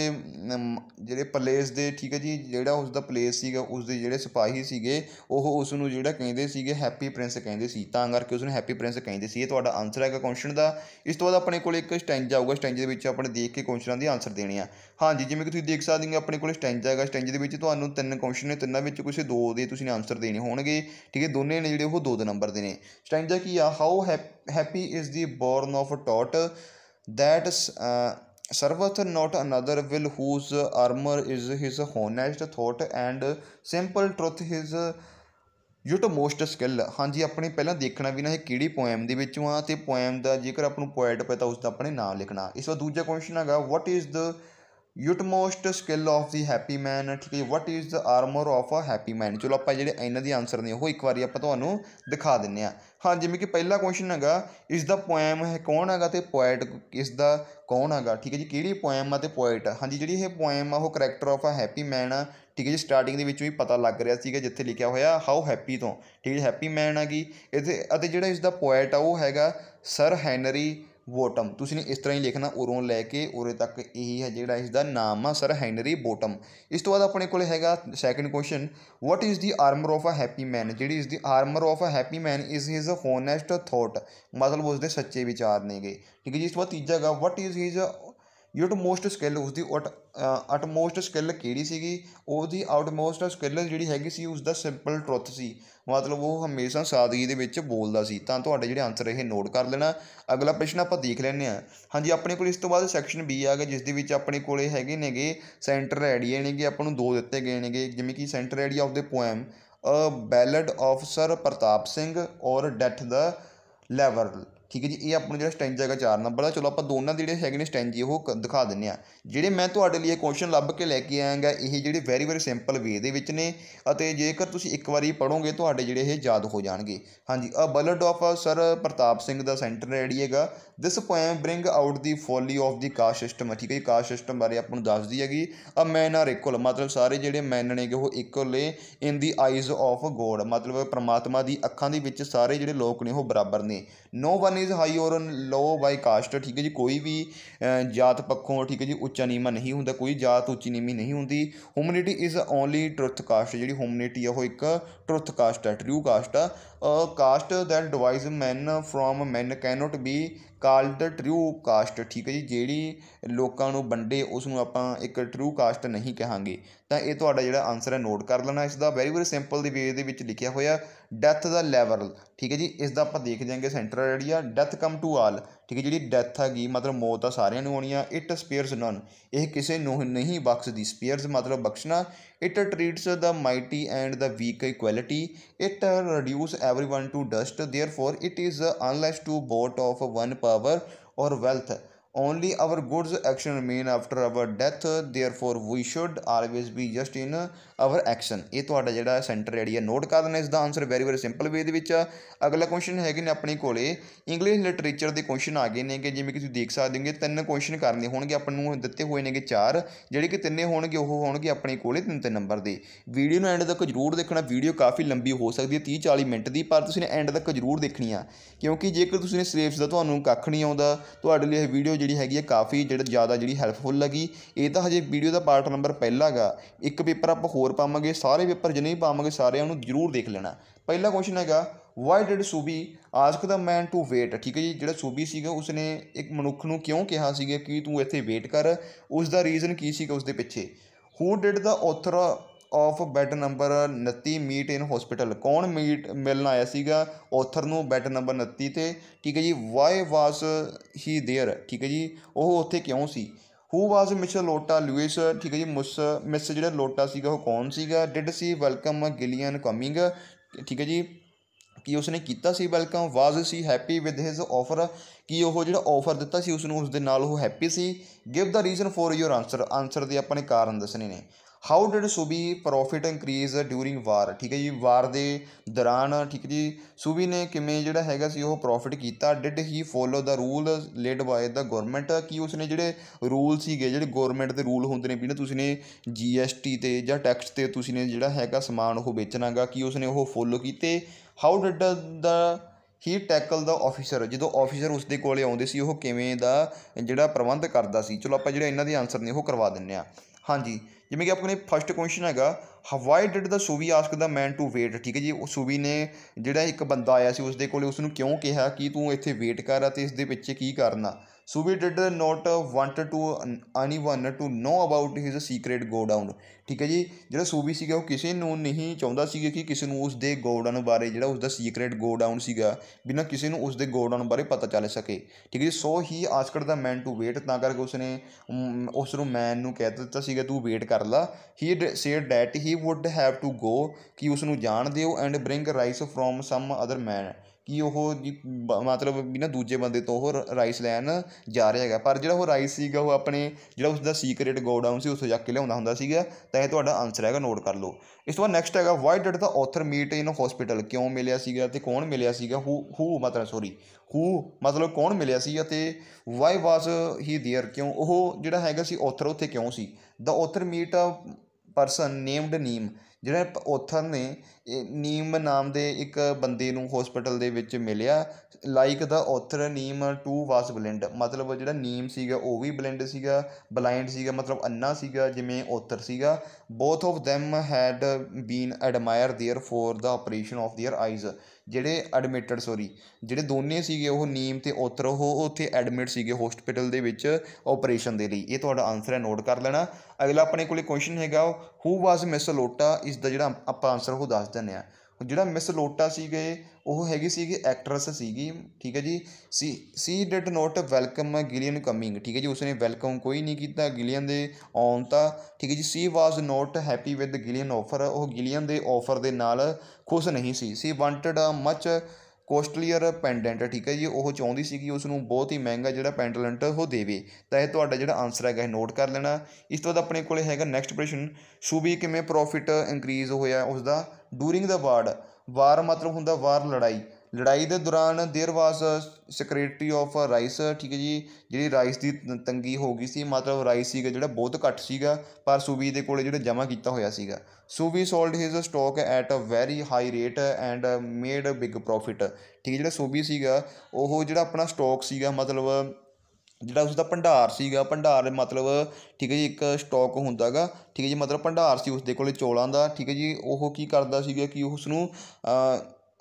ਜਿਹੜੇ ਪਲੇਸ ਦੇ ਠੀਕ ਹੈ ਜੀ ਜਿਹੜਾ ਉਸ ਦਾ ਪਲੇਸ ਸੀਗਾ ਉਸ ਦੇ ਜਿਹੜੇ ਸਿਪਾਹੀ ਸੀਗੇ ਉਹ ਉਸ ਨੂੰ ਜਿਹੜਾ ਕਹਿੰਦੇ ਸੀਗੇ ਹੈਪੀ ਪ੍ਰਿੰਸ ਕਹਿੰਦੇ ਸੀ ਤਾਂ ਕਰਕੇ ਉਸ ਨੂੰ ਹੈਪੀ ਪ੍ਰਿੰਸ ਕਹਿੰਦੇ ਸੀ ਇਹ ਤੁਹਾਡਾ ਆਨਸਰ ਹੈਗਾ ਕੁਐਸਚਨ ਦਾ ਇਸ ਤੋਂ ਬਾਅਦ ਆਪਣੇ ਕੋਲ ਇੱਕ ਸਟੈਂਜ ਆਊਗਾ ਸਟੈਂਜ ਦੇ ਵਿੱਚ ਆਪਣੇ ਦੇਖ ਕੇ ਕੁਐਸਚਨਾਂ ਦੀ ਆਨਸਰ ਦੇਣੇ ਆ ਹਾਂਜੀ ਜਿਵੇਂ ਕਿ ਤੁਸੀਂ ਦੇਖ ਸਕਦੇ ਹੋ ਆਪਣੇ ਕੋਲ ਸਟੈਂਜ ਹੈਗਾ ਸਟੈਂਜ ਦੇ ਵਿੱਚ ਤੁਹਾਨੂੰ ਤਿੰਨ ਕੁਐਸਚਨ ਨੇ ਤਿੰਨਾਂ ਵਿੱਚ ਕੁਝ ਦੋ ਦੇ ਤੁਸੀਂ ਆਨਸਰ ਦੇਣੇ ਹੋਣਗੇ ਠੀਕ ਹੈ ਦੋਨੇ ਨੇ ਜਿਹੜੇ ਉਹ ਦੋ ਦੋ ਨੰਬਰ ਦੇ ਨੇ ਸਟੈਂਜਾ ਕੀ ਆ how happy is the born of taught that serveth not another will whose armor is his honest thought and simple truth his utmost skill ਹਾਂਜੀ ਆਪਣੇ ਪਹਿਲਾਂ ਦੇਖਣਾ ਵੀ ਨਾ ਇਹ ਕਿਹੜੀ ਪੋਇਮ ਦੇ ਵਿੱਚੋਂ ਆ ਤੇ ਪੋਇਮ ਦਾ ਜੇਕਰ ਆਪ ਨੂੰ ਪੋਇਟ ਪਤਾ ਉਸ ਦਾ ਆਪਣੇ ਨਾਮ ਲਿਖਣਾ ਇਸ ਤੋਂ ਦੂਜਾ ਕੁਐਸਚਨ ਹੈਗਾ what is the utmost skill of the happy man ਠੀਕ ਹੈ what is the armour of a happy man ਚਲੋ ਆਪਾਂ ਜਿਹੜੇ ਇਹਨਾਂ ਦੀ ਆਨਸਰ ਨੇ ਉਹ ਇੱਕ ਵਾਰੀ ਆਪਾਂ ਤੁਹਾਨੂੰ ਦਿਖਾ ਦਿੰਨੇ ਆ ਹਾਂ ਜਿਵੇਂ ਕਿ ਪਹਿਲਾ ਕੁਐਸਚਨ ਹੈਗਾ ਇਸ ਦਾ ਪੋਇਮ ਹੈ ਕੌਣ ਹੈਗਾ ਤੇ ਪੋਇਟ ਇਸ ਦਾ ਕੌਣ ਹੈਗਾ ਠੀਕ ਹੈ ਜੀ ਕਿਹੜੀ ਪੋਇਮ ਆ ਤੇ ਪੋਇਟ ਹਾਂ ਜੀ ਜਿਹੜੀ ਇਹ ਪੋਇਮ ਆ ਉਹ character of a happy man ਆ ਠੀਕ ਹੈ ਜੀ ਸਟਾਰਟਿੰਗ ਦੇ ਵਿੱਚ ਵੀ ਪਤਾ ਲੱਗ ਰਿਹਾ ਸੀਗਾ ਜਿੱਥੇ ਲਿਖਿਆ ਹੋਇਆ ਹਾਊ ਹੈਪੀ ਤੋਂ ਠੀਕ ਹੈ ਹੈਪੀ ਮੈਨ ਆ ਕੀ ਇਹਦੇ ਅਤੇ ਜਿਹੜਾ ਇਸ ਦਾ ਪੋਇਟ ਆ ਉਹ ਹੈਗਾ ਸਰ ਹੈਨਰੀ ਬੋਟਮ ਤੁਸੀਂ ਨੇ ਇਸ ਤਰ੍ਹਾਂ ਹੀ ਲਿਖਣਾ ਉਰੋਂ ਲੈ ਕੇ ਉਰੇ ਤੱਕ ਇਹੀ ਹੈ ਜਿਹੜਾ ਇਸ ਦਾ ਨਾਮ ਆ ਸਰ ਹੈਨਰੀ ਬੋਟਮ ਇਸ ਤੋਂ ਬਾਅਦ ਆਪਣੇ ਕੋਲ ਹੈਗਾ second question what is the armour of a happy man ਜਿਹੜੀ ਇਸ ਦੀ armour of a happy man is his honest thought ਮਤਲਬ ਉਸ ਦੇ ਸੱਚੇ ਵਿਚਾਰ ਨੇਗੇ ਠੀਕ ਹੈ ਜੀ ਇਸ ਤੋਂ ਬਾਅਦ ਤੀਜਾ ਹੈਗਾ ਵਾਟ ਇਜ਼ ਹਿਸ ਯੂਟਮੋਸਟ ਸਕਿੱਲ ਉਸ ਦੀ ਮੋਸਟ ਸਕਿੱਲ ਕਿਹੜੀ ਸੀਗੀ ਉਹਦੀ ਆਟਮੋਸਟ ਸਕਿੱਲ ਜਿਹੜੀ ਹੈਗੀ ਸੀ ਉਸ ਦਾ ਸਿੰਪਲ ਟਰੁੱਥ ਸੀ ਮਤਲਬ ਉਹ ਹਮੇਸ਼ਾ ਸਾਦਗੀ ਦੇ ਵਿੱਚ ਬੋਲਦਾ ਸੀ ਤਾਂ ਤੁਹਾਡੇ ਜਿਹੜੇ ਆਨਸਰ ਇਹ ਨੋਟ ਕਰ ਲੈਣਾ ਅਗਲਾ ਪ੍ਰਸ਼ਨ ਆਪਾਂ ਦੇਖ ਲੈਣੇ ਆ ਹਾਂਜੀ ਆਪਣੇ ਕੋਲ ਇਸ ਤੋਂ ਬਾਅਦ ਸੈਕਸ਼ਨ ਬੀ ਆ ਗਿਆ ਜਿਸ ਦੇ ਵਿੱਚ ਆਪਣੇ ਕੋਲੇ ਹੈਗੇ ਨੇਗੇ ਸੈਂਟਰ ਰੈਡੀਏ ਨੇਗੇ ਆਪਾਂ ਨੂੰ ਦੋ ਦਿੱਤੇ ਗਏ ਨੇਗੇ ਜਿਵੇਂ ਕਿ central idea of the poem a ballad of Sir Pratap Singh or death ਦਾ ਲੈਵਰ ਠੀਕ ਹੈ ਜੀ ਇਹ ਆਪਣਾ ਜਿਹੜਾ ਸਟੈਂਜ ਹੈਗਾ 4 ਨੰਬਰ ਦਾ ਚਲੋ ਆਪਾਂ ਦੋਨਾਂ ਦੇ ਜਿਹੜੇ ਹੈਗੇ ਨੇ ਸਟੈਂਜ ਉਹ ਦਿਖਾ ਦਿੰਨੇ ਆ ਜਿਹੜੇ ਮੈਂ ਤੁਹਾਡੇ ਲਈ ਕੁਐਸਚਨ ਲੱਭ ਕੇ ਲੈ ਕੇ ਆਇਆਗਾ ਇਹ ਜਿਹੜੇ ਵੈਰੀ ਵੈਰੀ ਸਿੰਪਲ ਵੇ ਦੇ ਵਿੱਚ ਨੇ ਅਤੇ ਜੇਕਰ ਤੁਸੀਂ ਇੱਕ ਵਾਰੀ ਪੜੋਗੇ ਤੁਹਾਡੇ ਜਿਹੜੇ ਇਹ ਯਾਦ ਹੋ ਜਾਣਗੇ ਹਾਂਜੀ a ballad of Sir Pratap Singh ਦਾ ਸੈਂਟਰ ਰੈਡੀ ਹੈਗਾ this poem bring out the folly of the caste system ਠੀਕ ਹੈ ਕਾਸਟ ਸਿਸਟਮ ਬਾਰੇ ਆਪਾਂ ਨੂੰ ਦੱਸਦੀ ਹੈਗੀ ਅ ਮੈਨ ਆਰ ਇਕੁਅਲ ਮਤਲਬ ਸਾਰੇ ਜਿਹੜੇ ਮੈਨ ਨੇ ਉਹ ਇਕੁਅਲ ਨੇ in the eyes of God ਮਤਲਬ ਪ੍ਰਮਾਤਮਾ ਦੀ ਅੱਖਾਂ ਦੇ ਵਿੱਚ ਸਾਰੇ ਜਿਹੜੇ ਲੋਕ ਨੇ ਉਹ ਬਰਾਬਰ ਨੇ no one one is high or low by caste ਠੀਕ ਹੈ ਜੀ ਕੋਈ ਵੀ ਜਾਤ ਪੱਖੋਂ ਠੀਕ ਹੈ ਜੀ ਉੱਚਾ ਨੀਵਾਂ ਨਹੀਂ ਹੁੰਦਾ ਕੋਈ ਜਾਤ ਉੱਚੀ ਨੀਵੀਂ ਨਹੀਂ ਹੁੰਦੀ humanity is only truth caste ਜਿਹੜੀ ਹਿਊਮਨਿਟੀ ਆ ਉਹ ਇੱਕ ਟਰੁੱਥ ਕਾਸਟ ਹੈ ਟਰੂ ਕਾਸਟ ਆ caste that divides man from man cannot be called true caste ਠੀਕ ਹੈ ਜੀ ਜਿਹੜੀ ਲੋਕਾਂ ਨੂੰ ਵੰਡੇ ਉਸ ਨੂੰ ਆਪਾਂ ਇੱਕ ਟਰੂ ਕਾਸਟ ਨਹੀਂ ਕਹਾਂਗੇ ਤਾਂ ਇਹ ਤੁਹਾਡਾ ਜਿਹੜਾ ਆਨਸਰ ਹੈ ਨੋਟ ਕਰ ਲੈਣਾ ਇਸ ਦਾ very very simple the way ਦੇ ਵਿੱਚ ਲਿਖਿਆ ਹੋਇਆ ਡੈਥ ਦਾ ਲੈਵਲ ਠੀਕ ਹੈ ਜੀ ਇਸ ਦਾ ਆਪਾਂ ਦੇਖ ਜਾਾਂਗੇ ਸੈਂਟਰ ਜਿਹੜੀ ਆ ਡੈਥ ਕਮ ਟੂ ਆਲ ਠੀਕ ਹੈ ਜਿਹੜੀ ਡੈਥ ਹੈਗੀ ਮਤਲਬ ਮੌਤ ਆ ਸਾਰਿਆਂ ਨੂੰ ਆਉਣੀ ਆ ਇਟ ਸਪੇਅਰਸ ਨਨ ਇਹ ਕਿਸੇ ਨੂੰ ਨਹੀਂ ਬਖਸ਼ਦੀ ਸਪੇਅਰਸ ਮਤਲਬ ਬਖਸ਼ਣਾ It treats the mighty and the weak equally. It uh, reduces everyone to dust. Therefore, it is uh, unless to both of one power or wealth only our goods action remain after our death therefore we should always be just in our action ਇਹ ਤੁਹਾਡਾ ਜਿਹੜਾ centre ਹੈ note ਕਰ ਦੇਣਾ ਇਸ ਦਾ answer very very simple way ਦੇ ਵਿੱਚ ਅਗਲਾ ਕੁਐਸਚਨ ਹੈਗੇ ਨੇ ਆਪਣੇ ਕੋਲੇ ਇੰਗਲਿਸ਼ ਲਿਟਰੇਚਰ ਦੇ ਕੁਐਸਚਨ ਆ ਗਏ ਨੇ ਕਿ ਜਿਵੇਂ ਕਿ ਤੁਸੀਂ ਦੇਖ ਸਕਦੇ ਹੋਗੇ ਤਿੰਨ ਕੁਐਸਚਨ ਕਰਨੇ ਹੋਣਗੇ ਆਪਾਂ ਨੂੰ ਦਿੱਤੇ ਹੋਏ ਨੇਗੇ ਚਾਰ ਜਿਹੜੇ ਕਿ ਤਿੰਨੇ ਹੋਣਗੇ ਉਹ ਹੋਣਗੇ ਆਪਣੇ ਕੋਲੇ ਤਿੰਨ ਤਿੰਨ ਨੰਬਰ ਦੇ ਵੀਡੀਓ ਨੂੰ ਐਂਡ ਤੱਕ ਜ਼ਰੂਰ ਦੇਖਣਾ ਵੀਡੀਓ ਕਾਫੀ ਲੰਬੀ ਹੋ ਸਕਦੀ ਹੈ 30 40 ਮਿੰਟ ਦੀ ਪਰ ਤੁਸੀਂ ਨੇ ਐਂਡ ਤੱਕ ਜ਼ਰੂਰ ਦੇਖਣੀ ਆ ਕਿਉਂਕਿ ਜੇਕਰ ਤੁਸੀਂ ਨੇ ਸਿਲੇਬਸ ਦਾ ਤੁਹਾਨੂੰ ਕੱਖ ਨਹੀਂ ਆਉਂਦਾ ਤੁਹਾਡੇ ਲਈ ਇਹ ਵੀਡੀਓ ਜਿਹੜੀ ਹੈਗੀ ਹੈ ਕਾਫੀ ਜਿਹੜਾ ਜ਼ਿਆਦਾ ਜਿਹੜੀ ਹੈਲਪਫੁਲ ਲੱਗੀ ਇਹ ਤਾਂ ਹਜੇ ਵੀਡੀਓ ਦਾ ਪਾਰਟ ਨੰਬਰ ਪਹਿਲਾ ਹੈਗਾ ਇੱਕ ਪੇਪਰ ਆਪਾਂ ਹੋਰ ਪਾਵਾਂਗੇ ਸਾਰੇ ਪੇਪਰ ਜਿੰਨੇ ਵੀ ਪਾਵਾਂਗੇ ਸਾਰਿਆਂ ਨੂੰ ਜ਼ਰੂਰ ਦੇਖ ਲੈਣਾ ਪਹਿਲਾ ਕੁਐਸਚਨ ਹੈਗਾ why did Subi ask the man to wait ਠੀਕ ਹੈ ਜੀ ਜਿਹੜਾ ਸੂਬੀ ਸੀਗਾ ਉਸਨੇ ਇੱਕ ਮਨੁੱਖ ਨੂੰ ਕਿਉਂ ਕਿਹਾ ਸੀਗਾ ਕਿ ਤੂੰ ਇੱਥੇ ਵੇਟ ਕਰ ਉਸ ਦਾ ਰੀਜ਼ਨ ਕੀ ਸੀਗਾ ਉਸ ਦੇ ਪਿੱਛੇ who did the author of bed number 29 meet in hospital ਕੌਣ ਮੀਟ ਮਿਲਣ ਆਇਆ ਸੀਗਾ ਆਥਰ ਨੂੰ ਬੈੱਡ ਨੰਬਰ 29 ਤੇ ਠੀਕ ਹੈ ਜੀ ਵਾਈ ਵਾਸ ਹੀ देयर ਠੀਕ ਹੈ ਜੀ ਉਹ ਉੱਥੇ ਕਿਉਂ ਸੀ ਹੂ ਵਾਸ ਮਿਸਟਰ ਲੋਟਾ ਲੂਇਸ ਠੀਕ ਹੈ ਜੀ ਮਿਸ ਮਿਸ ਜਿਹੜਾ ਲੋਟਾ ਸੀਗਾ ਉਹ ਕੌਣ ਸੀਗਾ did she welcome Gillian coming ਠੀਕ ਹੈ ਜੀ ਕਿ ਉਸਨੇ ਕੀਤਾ ਸੀ welcome was she happy with his offer ਕਿ ਉਹ ਜਿਹੜਾ ਆਫਰ ਦਿੱਤਾ ਸੀ ਉਸ ਨੂੰ ਉਸ ਦੇ ਨਾਲ ਉਹ ਹੈਪੀ ਸੀ give the reason for your answer answer ਦੇ ਆਪਣੇ ਕਾਰਨ ਦੱਸਣੇ ਨੇ how did Subi profit increase during war ਠੀਕ ਹੈ ਜੀ ਵਾਰ ਦੇ ਦੌਰਾਨ ਠੀਕ ਹੈ ਜੀ ਸੂਬੀ ਨੇ ਕਿਵੇਂ ਜਿਹੜਾ ਹੈਗਾ ਸੀ ਉਹ ਪ੍ਰੋਫਿਟ ਕੀਤਾ did he follow the rule laid by the government ਕਿ ਉਸਨੇ ਜਿਹੜੇ ਰੂਲ ਸੀਗੇ ਜਿਹੜੇ ਗਵਰਨਮੈਂਟ ਦੇ ਰੂਲ ਹੁੰਦੇ ਨੇ ਵੀ ਨਾ ਤੁਸੀਂ ਨੇ ਜੀਐਸਟੀ ਤੇ ਜਾਂ ਟੈਕਸ ਤੇ ਤੁਸੀਂ ਨੇ ਜਿਹੜਾ ਹੈਗਾ ਸਮਾਨ ਉਹ ਵੇਚਣਾਗਾ ਕਿ ਉਸਨੇ ਉਹ ਫੋਲੋ ਕੀਤੇ how did the he tackle the officer ਜਦੋਂ ਆਫੀਸਰ ਉਸਦੇ ਕੋਲੇ ਆਉਂਦੇ ਸੀ ਉਹ ਕਿਵੇਂ ਦਾ ਜਿਹੜਾ ਪ੍ਰਬੰਧ ਕਰਦਾ ਸੀ ਚਲੋ ਆਪਾਂ ਜਿਹੜੇ ਇਹਨਾਂ ਦੇ ਆਨਸਰ ਨੇ ਉਹ ਕਰਵਾ ਦਿੰਨੇ ਆ ਹਾਂਜੀ ਜਿਵੇਂ ਕਿ ਆਪਣੇ ਫਸਟ ਕੁਐਸਚਨ ਹੈਗਾ why did the Suvi ask the man to wait ਠੀਕ ਹੈ ਜੀ ਉਹ ਸੂਵੀ ਨੇ ਜਿਹੜਾ ਇੱਕ ਬੰਦਾ ਆਇਆ ਸੀ ਉਸ ਦੇ ਕੋਲੇ ਉਸ ਨੂੰ ਕਿਉਂ ਕਿਹਾ ਕਿ ਤੂੰ ਇੱਥੇ ਵੇਟ ਕਰ ਅਤੇ ਇਸ ਦੇ ਪਿੱਛੇ ਕੀ ਕਰਨਾ Suvi did not want to anyone to know about his secret godown ਠੀਕ ਹੈ ਜੀ ਜਿਹੜਾ ਸੂਵੀ ਸੀਗਾ ਉਹ ਕਿਸੇ ਨੂੰ ਨਹੀਂ ਚਾਹੁੰਦਾ ਸੀਗਾ ਕਿ ਕਿਸੇ ਨੂੰ ਉਸ ਦੇ ਗੋਡਾਊਨ ਬਾਰੇ ਜਿਹੜਾ ਉਸ ਦਾ ਸੀਕ੍ਰੀਟ ਗੋਡਾਊਨ ਸੀਗਾ ਬਿਨਾਂ ਕਿਸੇ ਨੂੰ ਉਸ ਦੇ ਗੋਡਾਊਨ ਬਾਰੇ ਪਤਾ ਚੱਲ ਸਕੇ ਠੀਕ ਹੈ ਜੀ so he asked the man to wait ਤਾਂ ਕਰਕੇ ਉਸਨੇ ਉਸ ਨੂੰ ਮੈਨ ਨੂੰ ਕਹਿ ਦਿੱਤਾ ਸੀਗਾ ਤੂੰ ਵੇਟ ਕਰ ਲਾ he said that he would have to go ਕਿ ਉਸ ਨੂੰ ਜਾਣ ਦਿਓ and bring rice from some other man ਕਿ ਉਹ ਮਤਲਬ ਵੀ ਨਾ ਦੂਜੇ ਬੰਦੇ ਤੋਂ ਉਹ ਰਾਈਸ ਲੈਣ ਜਾ ਰਿਹਾ ਹੈਗਾ ਪਰ ਜਿਹੜਾ ਉਹ ਰਾਈਸ ਸੀਗਾ ਉਹ ਆਪਣੇ ਜਿਹੜਾ ਉਸ ਦਾ ਸੀਕ੍ਰੀਟ ਗੋਡਾਊਨ ਸੀ ਉੱਥੇ ਜਾ ਕੇ ਲਿਆਉਂਦਾ ਹੁੰਦਾ ਸੀਗਾ ਤਾਂ ਇਹ ਤੁਹਾਡਾ ਆਨਸਰ ਹੈਗਾ ਨੋਟ ਕਰ ਲਓ ਇਸ ਤੋਂ ਬਾਅਦ ਨੈਕਸਟ ਹੈਗਾ why did the author meet in hospital ਕਿਉਂ ਮਿਲਿਆ ਸੀਗਾ ਤੇ ਕੌਣ ਮਿਲਿਆ ਸੀਗਾ ਹੂ ਹੂ ਮਤਲਬ ਸੌਰੀ ਹੂ ਮਤਲਬ ਕੌਣ ਮਿਲਿਆ ਸੀ ਅਤੇ ਵਾਈ ਵਾਸ ਹੀ ਥੇਅਰ ਕਿਉਂ ਉਹ ਜਿਹੜਾ ਹੈਗਾ ਸੀ ਆਥਰ ਉੱਥੇ ਕਿਉਂ ਸੀ the author meet person named Neem ਜਿਹੜਾ ਔਥਰ ਨੇ ਨੀਮ ਨਾਮ ਦੇ ਇੱਕ ਬੰਦੇ ਨੂੰ ਹਸਪੀਟਲ ਦੇ ਵਿੱਚ ਮਿਲਿਆ like the author Neem too was blind ਮਤਲਬ ਜਿਹੜਾ ਨੀਮ ਸੀਗਾ ਉਹ ਵੀ ਬਲਿੰਡ ਸੀਗਾ ਬਲਾਈਂਡ ਸੀਗਾ ਮਤਲਬ ਅੰਨਾ ਸੀਗਾ ਜਿਵੇਂ ਔਥਰ ਸੀਗਾ both of them had been admire there for the operation of their eyes ਜਿਹੜੇ ਐਡਮਿਟਡ ਸੌਰੀ ਜਿਹੜੇ ਦੋਨੇ ਸੀਗੇ ਉਹ ਨੀਮ ਤੇ ਉਤਰ ਉਹ ਉੱਥੇ ਐਡਮਿਟ ਸੀਗੇ ਹਸਪੀਟਲ ਦੇ ਵਿੱਚ ਆਪਰੇਸ਼ਨ ਦੇ ਲਈ ਇਹ ਤੁਹਾਡਾ ਆਨਸਰ ਹੈ ਨੋਟ ਕਰ ਲੈਣਾ ਅਗਲਾ ਆਪਣੇ ਕੋਲੇ ਕੁਐਸਚਨ ਹੈਗਾ ਹੂ ਵਾਸ ਮਿਸ ਲੋਟਾ ਇਸ ਦਾ ਜਿਹੜਾ ਆਪਾਂ ਆਨਸਰ ਉਹ ਦੱਸ ਦਿੰਨੇ ਆ ਜਿਹੜਾ ਮਿਸ ਲੋਟਾ ਸੀਗੇ ਉਹ ਹੈਗੀ ਸੀਗੀ ਐਕਟਰਸ ਸੀਗੀ ਠੀਕ ਹੈ ਜੀ she she did not welcome Gillian coming ਠੀਕ ਹੈ ਜੀ ਉਸਨੇ ਵੈਲਕਮ ਕੋਈ ਨਹੀਂ ਕੀਤਾ ਗਿਲੀਅਨ ਦੇ ਆਉਣ ਤਾਂ ਠੀਕ ਹੈ ਜੀ she was not happy with Gillian offer ਉਹ ਗਿਲੀਅਨ ਦੇ ਆਫਰ ਦੇ ਨਾਲ ਖੁਸ਼ ਨਹੀਂ ਸੀ ਸੀ ਵਾਂਟਡ ਮੱਚ ਕੋਸਟਲੀਅਰ ਪੈਂਡੈਂਟ ਠੀਕ ਹੈ ਜੀ ਉਹ ਚਾਹੁੰਦੀ ਸੀ ਕਿ ਉਸ ਨੂੰ ਬਹੁਤ ਹੀ ਮਹਿੰਗਾ ਜਿਹੜਾ ਪੈਂਡਲੈਂਟ ਉਹ ਦੇਵੇ ਤਾਂ ਇਹ ਤੁਹਾਡਾ ਜਿਹੜਾ ਆਨਸਰ ਹੈਗਾ ਨੋਟ ਕਰ ਲੈਣਾ ਇਸ ਤੋਂ ਬਾਅਦ ਆਪਣੇ ਕੋਲ ਹੈਗਾ ਨੈਕਸਟ ਪ੍ਰਸ਼ਨ ਸ਼ੂਬੀ ਕਿਵੇਂ ਪ੍ਰੋਫਿਟ ਇਨਕਰੀਜ਼ ਹੋਇਆ ਉਸ ਦਾ ਡੂਰਿੰਗ ਦਾ ਵਾਰ ਵਾਰ ਮਤਲਬ ਹੁੰਦਾ ਵਾਰ ਲੜਾਈ ਲੜਾਈ ਦੇ ਦੌਰਾਨ देयर ਵਾਸ ਸੈਕਟਰੀ ਆਫ ਰਾਈਸ ਠੀਕ ਹੈ ਜੀ ਜਿਹੜੀ ਰਾਈਸ ਦੀ ਤੰਗੀ ਹੋ ਗਈ ਸੀ ਮਤਲਬ ਰਾਈਸ ਸੀਗਾ ਜਿਹੜਾ ਬਹੁਤ ਘੱਟ ਸੀਗਾ ਪਰ ਸੂਬੀ ਦੇ ਕੋਲੇ ਜਿਹੜਾ ਜਮਾ ਕੀਤਾ ਹੋਇਆ ਸੀਗਾ Subi sold his stock at a very high rate and made big profit ਠੀਕ ਹੈ ਜਿਹੜਾ ਸੂਬੀ ਸੀਗਾ ਉਹ ਜਿਹੜਾ ਆਪਣਾ ਸਟਾਕ ਸੀਗਾ ਮਤਲਬ ਜਿਹੜਾ ਉਸ ਦਾ ਭੰਡਾਰ ਸੀਗਾ ਭੰਡਾਰ ਮਤਲਬ ਠੀਕ ਹੈ ਜੀ ਇੱਕ ਸਟਾਕ ਹੁੰਦਾਗਾ ਠੀਕ ਹੈ ਜੀ ਮਤਲਬ ਭੰਡਾਰ ਸੀ ਉਸ ਦੇ ਕੋਲੇ ਚੋਲਾਂ ਦਾ ਠੀਕ ਹੈ ਜੀ ਉਹ ਕੀ ਕਰਦਾ ਸੀਗਾ ਕਿ ਉਸ ਨੂੰ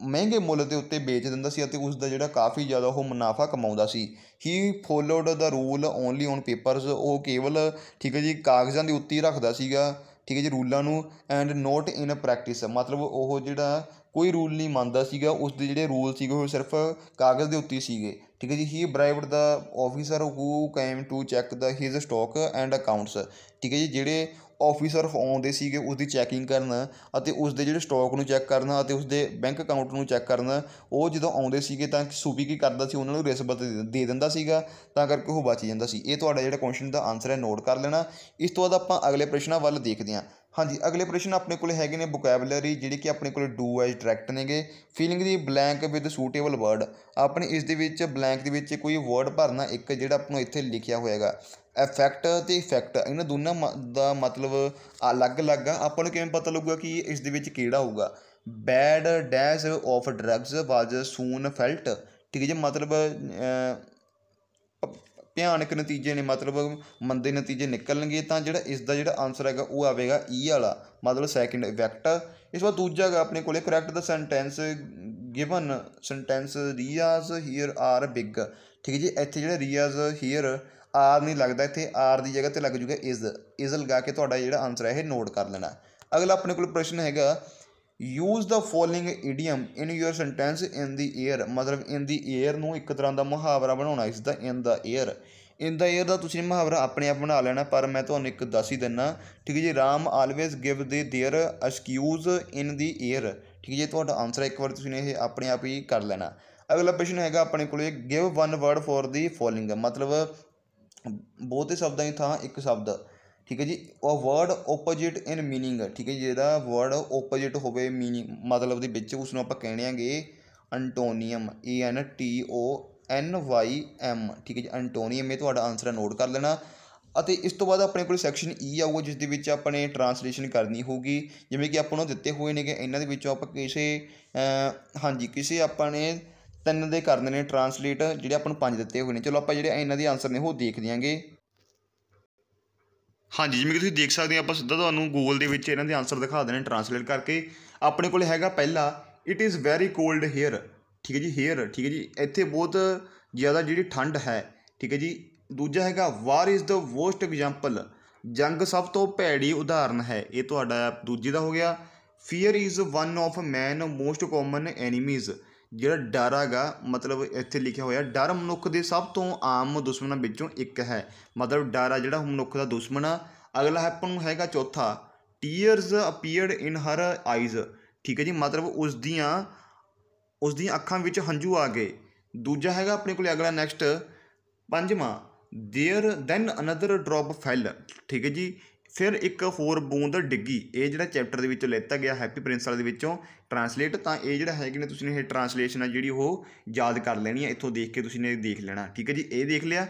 ਮਹਿੰਗੇ ਮੁੱਲ ਦੇ ਉੱਤੇ ਵੇਚ ਦਿੰਦਾ ਸੀ ਅਤੇ ਉਸ ਦਾ ਜਿਹੜਾ ਕਾਫੀ ਜ਼ਿਆਦਾ ਉਹ ਮੁਨਾਫਾ ਕਮਾਉਂਦਾ ਸੀ he followed the rule only on papers ਉਹ ਕੇਵਲ ਠੀਕ ਹੈ ਜੀ ਕਾਗਜ਼ਾਂ ਦੇ ਉੱਤੇ ਹੀ ਰੱਖਦਾ ਸੀਗਾ ਠੀਕ ਹੈ ਜੀ ਰੂਲਾਂ ਨੂੰ ਐਂਡ ਨੋਟ ਇਨ ਪ੍ਰੈਕਟਿਸ ਮਤਲਬ ਉਹ ਜਿਹੜਾ ਕੋਈ ਰੂਲ ਨਹੀਂ ਮੰਨਦਾ ਸੀਗਾ ਉਸ ਦੇ ਜਿਹੜੇ ਰੂਲ ਸੀਗੇ ਉਹ ਸਿਰਫ ਕਾਗਜ਼ ਦੇ ਉੱਤੇ ਸੀਗੇ ਠੀਕ ਹੈ ਜੀ he bribed the officer who came to check the his stock and accounts ਠੀਕ ਹੈ ਜੀ ਜਿਹੜੇ ਆਫੀਸਰ ਆਉਂਦੇ ਸੀਗੇ ਉਸ ਦੀ ਚੈਕਿੰਗ ਕਰਨ ਅਤੇ ਉਸ ਦੇ ਜਿਹੜੇ ਸਟਾਕ ਨੂੰ ਚੈੱਕ ਕਰਨ ਅਤੇ ਉਸ ਦੇ ਬੈਂਕ ਅਕਾਊਂਟ ਨੂੰ ਚੈੱਕ ਕਰਨ ਉਹ ਜਦੋਂ ਆਉਂਦੇ ਸੀਗੇ ਤਾਂ ਸੂਬੀ ਕੀ ਕਰਦਾ ਸੀ ਉਹਨਾਂ ਨੂੰ ਰਿਸ਼ਵਤ ਦੇ ਦਿੰਦਾ ਸੀਗਾ ਤਾਂ ਕਰਕੇ ਉਹ ਬਚ ਜਾਂਦਾ ਸੀ ਇਹ ਤੁਹਾਡਾ ਜਿਹੜਾ ਕੁਐਸਚਨ ਦਾ ਆਨਸਰ ਹੈ ਨੋਟ ਕਰ ਲੈਣਾ ਇਸ ਤੋਂ ਬਾਅਦ ਆਪਾਂ ਅਗਲੇ ਪ੍ਰਸ਼ਨਾਂ ਵੱਲ ਦੇਖਦੇ ਹਾਂ ਹਾਂਜੀ ਅਗਲੇ ਪ੍ਰਸ਼ਨ ਆਪਣੇ ਕੋਲ ਹੈਗੇ ਨੇ ਵੋਕੈਬਲਰੀ ਜਿਹੜੀ ਕਿ ਆਪਣੇ ਕੋਲ ਡੂ ਐਜ ਡਾਇਰੈਕਟ ਨੇਗੇ filling the blank with suitable word ਆਪਣੇ ਇਸ ਦੇ ਵਿੱਚ ਬਲੈਂਕ ਦੇ ਵਿੱਚ ਕੋਈ ਵਰਡ ਭਰਨਾ ਇੱਕ ਜਿਹੜਾ ਆਪਾਂ ਨੂੰ ਇੱਥੇ ਲਿਖਿਆ ਹੋਇਆਗਾ ਇਫੈਕਟ ਅਤੇ ਇਫੈਕਟ ਇਹਨਾਂ ਦੋਨਾਂ ਦਾ ਮਤਲਬ ਅਲੱਗ-ਅਲੱਗ ਆ ਆਪਾਂ ਨੂੰ ਕਿਵੇਂ ਪਤਾ ਲੱਗੂਗਾ ਕਿ ਇਸ ਦੇ ਵਿੱਚ ਕਿਹੜਾ ਹੋਊਗਾ ਬੈਡ ਡੈਸ਼ ਆਫ ਡਰੱਗਸ ਵਾਜ ਸੂਨ ਫੈਲਟ ਠੀਕ ਹੈ ਜੀ ਮਤਲਬ ਭਿਆਨਕ ਨਤੀਜੇ ਨੇ ਮਤਲਬ ਮੰਦੇ ਨਤੀਜੇ ਨਿਕਲਣਗੇ ਤਾਂ ਜਿਹੜਾ ਇਸ ਦਾ ਜਿਹੜਾ ਆਨਸਰ ਹੈਗਾ ਉਹ ਆਵੇਗਾ ਈ e ਵਾਲਾ ਮਤਲਬ ਸੈਕਿੰਡ ਇਫੈਕਟ ਇਸ ਵਾਰ ਦੂਜਾ ਹੈਗਾ ਆਪਣੇ ਕੋਲੇ correct the sentence given sentence Riaz hair are big ਠੀਕ ਹੈ ਜੀ ਇੱਥੇ ਜਿਹੜਾ ਰੀਆਜ਼ ਹੇਅਰ ਆਰ ਨਹੀਂ ਲੱਗਦਾ ਇੱਥੇ ਆਰ ਦੀ ਜਗ੍ਹਾ ਤੇ ਲੱਗ ਜੂਗਾ ਇਜ਼ ਇਜ਼ ਲਗਾ ਕੇ ਤੁਹਾਡਾ ਜਿਹੜਾ ਆਨਸਰ ਹੈ ਇਹ ਨੋਟ ਕਰ ਲੈਣਾ ਅਗਲਾ ਆਪਣੇ ਕੋਲ ਪ੍ਰਸ਼ਨ ਹੈਗਾ use the following idiom in your sentence in the air ਮਤਲਬ ਇਨ ਦੀ 에ਅਰ ਨੂੰ ਇੱਕ ਤਰ੍ਹਾਂ ਦਾ ਮੁਹਾਵਰਾ ਬਣਾਉਣਾ ਇਸ ਦਾ ਇਨ ਦਾ 에ਅਰ ਇਨ ਦਾ 에ਅਰ ਦਾ ਤੁਸੀਂ ਮੁਹਾਵਰਾ ਆਪਣੇ ਆਪ ਬਣਾ ਲੈਣਾ ਪਰ ਮੈਂ ਤੁਹਾਨੂੰ ਇੱਕ ਦੱਸ ਹੀ ਦਿੰਨਾ ਠੀਕ ਹੈ ਜੀ Ram always give the their excuse in the air ਠੀਕ ਹੈ ਜੀ ਤੁਹਾਡਾ ਆਨਸਰ ਇੱਕ ਵਾਰ ਤੁਸੀਂ ਇਹ ਆਪਣੇ ਆਪ ਹੀ ਕਰ ਲੈਣਾ ਅਗਲਾ ਪ੍ਰਸ਼ਨ ਹੈਗਾ ਆਪਣੇ ਕੋਲੇ give one word for the following ਮਤਲਬ ਬਹੁਤੇ ਸ਼ਬਦਾਂ ਦੀ ਥਾਂ ਇੱਕ ਸ਼ਬਦ ਠੀਕ ਹੈ ਜੀ ਉਹ ਵਰਡ ਓਪੋਜਿਟ ਇਨ ਮੀਨਿੰਗ ਠੀਕ ਹੈ ਜਿਹਦਾ ਵਰਡ ਓਪੋਜਿਟ ਹੋਵੇ ਮੀਨਿੰਗ ਮਤਲਬ ਦੇ ਵਿੱਚ ਉਸ ਨੂੰ ਆਪਾਂ ਕਹਿਣੇ ਆਂਗੇ antonym A N T O N Y M ਠੀਕ ਹੈ ਜੀ ਐਂਟੋਨੀਅਮ ਇਹ ਤੁਹਾਡਾ ਆਨਸਰ ਹੈ ਨੋਟ ਕਰ ਲੈਣਾ ਅਤੇ ਇਸ ਤੋਂ ਬਾਅਦ ਆਪਣੇ ਕੋਲ ਸੈਕਸ਼ਨ ਈ e ਆਊਗਾ ਜਿਸ ਦੇ ਵਿੱਚ ਆਪਣੇ ਟਰਾਂਸਲੇਸ਼ਨ ਕਰਨੀ ਹੋਊਗੀ ਜਿਵੇਂ ਕਿ ਆਪਾਂ ਨੂੰ ਦਿੱਤੇ ਹੋਏ ਨੇ ਕਿ ਇਹਨਾਂ ਦੇ ਵਿੱਚੋਂ ਆਪਾਂ ਕਿਸੇ ਹਾਂਜੀ ਕਿਸੇ ਆਪਾਂ ਨੇ ਤਿੰਨ ਦੇ ਕਰਨੇ ਨੇ ਟ੍ਰਾਂਸਲੇਟ ਜਿਹੜੇ ਆਪਾਂ ਨੂੰ ਪੰਜ ਦਿੱਤੇ ਹੋਏ ਨੇ ਚਲੋ ਆਪਾਂ ਜਿਹੜੇ ਇਹਨਾਂ ਦੇ ਆਨਸਰ ਨੇ ਉਹ ਦੇਖ ਦਿਆਂਗੇ ਹਾਂਜੀ ਜਿਵੇਂ ਕਿ ਤੁਸੀਂ ਦੇਖ ਸਕਦੇ ਹੋ ਆਪਾਂ ਸਿੱਧਾ ਤੁਹਾਨੂੰ ਗੂਗਲ ਦੇ ਵਿੱਚ ਇਹਨਾਂ ਦੇ ਆਨਸਰ ਦਿਖਾ ਦੇਣੇ ਟ੍ਰਾਂਸਲੇਟ ਕਰਕੇ ਆਪਣੇ ਕੋਲ ਹੈਗਾ ਪਹਿਲਾ it is very cold here ਠੀਕ ਹੈ ਜੀ ਹੇਅਰ ਠੀਕ ਹੈ ਜੀ ਇੱਥੇ ਬਹੁਤ ਜ਼ਿਆਦਾ ਜਿਹੜੀ ਠੰਡ ਹੈ ਠੀਕ ਹੈ ਜੀ ਦੂਜਾ ਹੈਗਾ ਵਾਰ ਇਜ਼ ਦਾ ਵੋਸਟ ਐਗਜ਼ਾਮਪਲ ਜੰਗ ਸਭ ਤੋਂ ਭੈੜੀ ਉਦਾਹਰਨ ਹੈ ਇਹ ਤੁਹਾਡਾ ਦੂਜੀ ਦਾ ਹੋ ਗਿਆ fear is one of man most common enemies ਜਿਹੜਾ ਡਰ ਹੈਗਾ ਮਤਲਬ ਇੱਥੇ ਲਿਖਿਆ ਹੋਇਆ ਡਰ ਮਨੁੱਖ ਦੇ ਸਭ ਤੋਂ ਆਮ ਦੁਸ਼ਮਣਾਂ ਵਿੱਚੋਂ ਇੱਕ ਹੈ ਮਤਲਬ ਡਰ ਆ ਜਿਹੜਾ ਮਨੁੱਖ ਦਾ ਦੁਸ਼ਮਣ ਆ ਅਗਲਾ ਹੈ ਆਪਾਂ ਨੂੰ ਹੈਗਾ ਚੌਥਾ tears appeared in her eyes ਠੀਕ ਹੈ ਜੀ ਮਤਲਬ ਉਸ ਦੀਆਂ ਉਸ ਦੀਆਂ ਅੱਖਾਂ ਵਿੱਚ ਹੰਝੂ ਆ ਗਏ ਦੂਜਾ ਹੈਗਾ ਆਪਣੇ ਕੋਲੇ ਅਗਲਾ ਨੈਕਸਟ ਪੰਜਵਾਂ there then another drop fell ਠੀਕ ਹੈ ਜੀ ਫਿਰ ਇੱਕ ਹੋਰ ਬੂੰਦ ਡਿੱਗੀ ਇਹ ਜਿਹੜਾ ਚੈਪਟਰ ਦੇ ਵਿੱਚੋਂ ਲੈਤਾ ਗਿਆ ਹੈਪੀ ਪ੍ਰਿੰਸ ਵਾਲੇ ਦੇ ਵਿੱਚੋਂ ਟਰਾਂਸਲੇਟ ਤਾਂ ਇਹ ਜਿਹੜਾ ਹੈਗੇ ਨੇ ਤੁਸੀਂ ਇਹ ਟਰਾਂਸਲੇਸ਼ਨ ਆ ਜਿਹੜੀ ਉਹ ਯਾਦ ਕਰ ਲੈਣੀ ਆ ਇੱਥੋਂ ਦੇਖ ਕੇ ਤੁਸੀਂ ਨੇ ਦੇਖ ਲੈਣਾ ਠੀਕ ਹੈ ਜੀ ਇਹ ਦੇਖ ਲਿਆ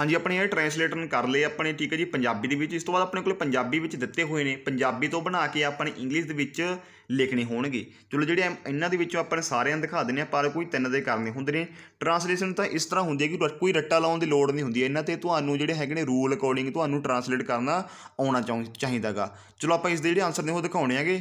ਹਾਂਜੀ ਆਪਣੇ ਇਹ ਟ੍ਰਾਂਸਲੇਟਰ ਕਰ ਲਏ ਆਪਣੇ ਠੀਕ ਹੈ ਜੀ ਪੰਜਾਬੀ ਦੇ ਵਿੱਚ ਇਸ ਤੋਂ ਬਾਅਦ ਆਪਣੇ ਕੋਲ ਪੰਜਾਬੀ ਵਿੱਚ ਦਿੱਤੇ ਹੋਏ ਨੇ ਪੰਜਾਬੀ ਤੋਂ ਬਣਾ ਕੇ ਆਪਾਂ ਨੇ ਇੰਗਲਿਸ਼ ਦੇ ਵਿੱਚ ਲਿਖਣੇ ਹੋਣਗੇ ਚਲੋ ਜਿਹੜੇ ਇਹਨਾਂ ਦੇ ਵਿੱਚੋਂ ਆਪਾਂ ਸਾਰਿਆਂ ਦਿਖਾ ਦਿੰਨੇ ਆ ਪਰ ਕੋਈ ਤਿੰਨ ਦੇ ਕਰਨੇ ਹੁੰਦੇ ਨੇ ਟ੍ਰਾਂਸਲੇਸ਼ਨ ਤਾਂ ਇਸ ਤਰ੍ਹਾਂ ਹੁੰਦੀ ਹੈ ਕਿ ਕੋਈ ਰੱਟਾ ਲਾਉਣ ਦੀ ਲੋੜ ਨਹੀਂ ਹੁੰਦੀ ਇਹਨਾਂ ਤੇ ਤੁਹਾਨੂੰ ਜਿਹੜੇ ਹੈਗੇ ਨੇ ਰੂਲ ਅਕੋਰਡਿੰਗ ਤੁਹਾਨੂੰ ਟ੍ਰਾਂਸਲੇਟ ਕਰਨਾ ਆਉਣਾ ਚਾਹੀਦਾਗਾ ਚਲੋ ਆਪਾਂ ਇਸ ਦੇ ਜਿਹੜੇ ਆਨਸਰ ਨੇ ਉਹ ਦਿਖਾਉਣੇ ਹੈਗੇ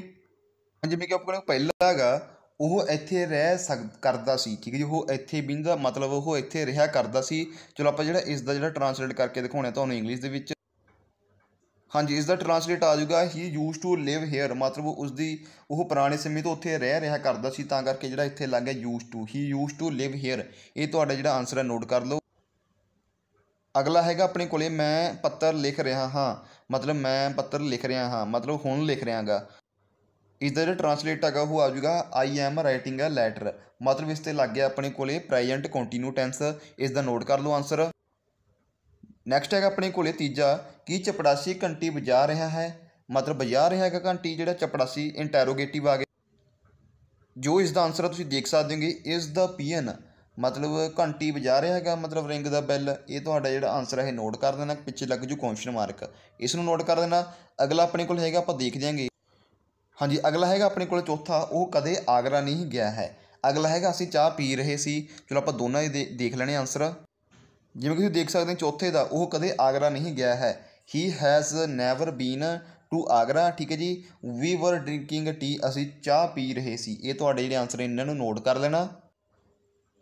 ਜਿਵੇਂ ਕਿ ਆਪਾਂ ਕੋਲ ਪਹਿਲਾ ਹੈਗਾ ਉਹ ਇੱਥੇ ਰਹਿ ਸਕ ਕਰਦਾ ਸੀ ਠੀਕ ਹੈ ਜੀ ਉਹ ਇੱਥੇ ਬਿੰਦਾ ਮਤਲਬ ਉਹ ਇੱਥੇ ਰਿਹਾ ਕਰਦਾ ਸੀ ਚਲੋ ਆਪਾਂ ਜਿਹੜਾ ਇਸ ਦਾ ਜਿਹੜਾ ਟਰਾਂਸਲੇਟ ਕਰਕੇ ਦਿਖਾਉਣਾ ਤੁਹਾਨੂੰ ਇੰਗਲਿਸ਼ ਦੇ ਵਿੱਚ ਹਾਂਜੀ ਇਸ ਦਾ ਟਰਾਂਸਲੇਟ ਆ ਜਾਊਗਾ he use to live here ਮਤਲਬ ਉਸ ਦੀ ਉਹ ਪੁਰਾਣੇ ਸਮੇਂ ਤੋਂ ਉੱਥੇ ਰਹਿ ਰਿਹਾ ਕਰਦਾ ਸੀ ਤਾਂ ਕਰਕੇ ਜਿਹੜਾ ਇੱਥੇ ਲੱਗ ਗਿਆ use to he use to live here ਇਹ ਤੁਹਾਡਾ ਜਿਹੜਾ ਆਨਸਰ ਹੈ ਨੋਟ ਕਰ ਲਓ ਅਗਲਾ ਹੈਗਾ ਆਪਣੇ ਕੋਲੇ ਮੈਂ ਪੱਤਰ ਲਿਖ ਰਿਹਾ ਹਾਂ ਮਤਲਬ ਮੈਂ ਪੱਤਰ ਲਿਖ ਰਿਹਾ ਹਾਂ ਮਤਲਬ ਹੁਣ ਲਿਖ ਰਿਹਾਗਾ ਦਾ ਜਿਹੜਾ ਟ੍ਰਾਂਸਲੇਟ ਹੈਗਾ ਉਹ ਆ ਜਾਊਗਾ I am writing a letter ਮਤਲਬ ਇਸ ਤੇ ਲੱਗ ਗਿਆ ਆਪਣੇ ਕੋਲੇ ਪ੍ਰੈਜ਼ੈਂਟ ਕੰਟੀਨਿਊ ਟੈਂਸ ਇਸ ਦਾ ਨੋਟ ਕਰ ਲਓ ਆਨਸਰ ਨੈਕਸਟ ਹੈਗਾ ਆਪਣੇ ਕੋਲੇ ਤੀਜਾ ਕੀ ਚਪੜਾਸੀ ਘੰਟੀ ਵਜਾ ਰਿਹਾ ਹੈ ਮਤਲਬ ਵਜਾ ਰਿਹਾ ਹੈਗਾ ਘੰਟੀ ਜਿਹੜਾ ਚਪੜਾਸੀ ਇੰਟਰੋਗੇਟਿਵ ਆ ਗਿਆ ਜੋ ਇਸ ਦਾ ਆਨਸਰ ਹੈ ਤੁਸੀਂ ਦੇਖ ਸਕਦੇ ਹੋਗੇ ਇਸ ਦਾ ਪੀਐਨ ਮਤਲਬ ਘੰਟੀ ਵਜਾ ਰਿਹਾ ਹੈਗਾ ਮਤਲਬ ਰਿੰਗ ਦਾ ਬੈਲ ਇਹ ਤੁਹਾਡਾ ਜਿਹੜਾ ਆਨਸਰ ਹੈ ਨੋਟ ਕਰ ਦੇਣਾ ਪਿੱਛੇ ਲੱਗ ਜੂ ਕੁਐਸਚਨ ਮਾਰਕ ਇਸ ਨੂੰ ਨੋਟ ਕਰ ਦੇਣਾ ਅਗਲਾ ਆਪਣੇ ਕੋਲ ਹੈਗਾ ਆਪਾਂ ਦੇਖ ਜਾਾਂਗੇ ਹਾਂਜੀ ਅਗਲਾ ਹੈਗਾ ਆਪਣੇ ਕੋਲ ਚੌਥਾ ਉਹ ਕਦੇ ਆਗਰਾ ਨਹੀਂ ਗਿਆ ਹੈ ਅਗਲਾ ਹੈਗਾ ਅਸੀਂ ਚਾਹ ਪੀ ਰਹੇ ਸੀ ਚਲੋ ਆਪਾਂ ਦੋਨਾਂ ਹੀ ਦੇਖ ਲੈਣੇ ਆਨਸਰ ਜਿਵੇਂ ਕਿ ਤੁਸੀਂ ਦੇਖ ਸਕਦੇ ਹੋ ਚੌਥੇ ਦਾ ਉਹ ਕਦੇ ਆਗਰਾ ਨਹੀਂ ਗਿਆ ਹੈ he has never been to Agra ਠੀਕ ਹੈ ਜੀ ਵੀ ਵਰ ਡਰਿੰਕਿੰਗ ਟੀ ਅਸੀਂ ਚਾਹ ਪੀ ਰਹੇ ਸੀ ਇਹ ਤੁਹਾਡੇ ਜਿਹੜੇ ਆਨਸਰ ਇਹਨਾਂ ਨੂੰ ਨੋਟ ਕਰ ਲੈਣਾ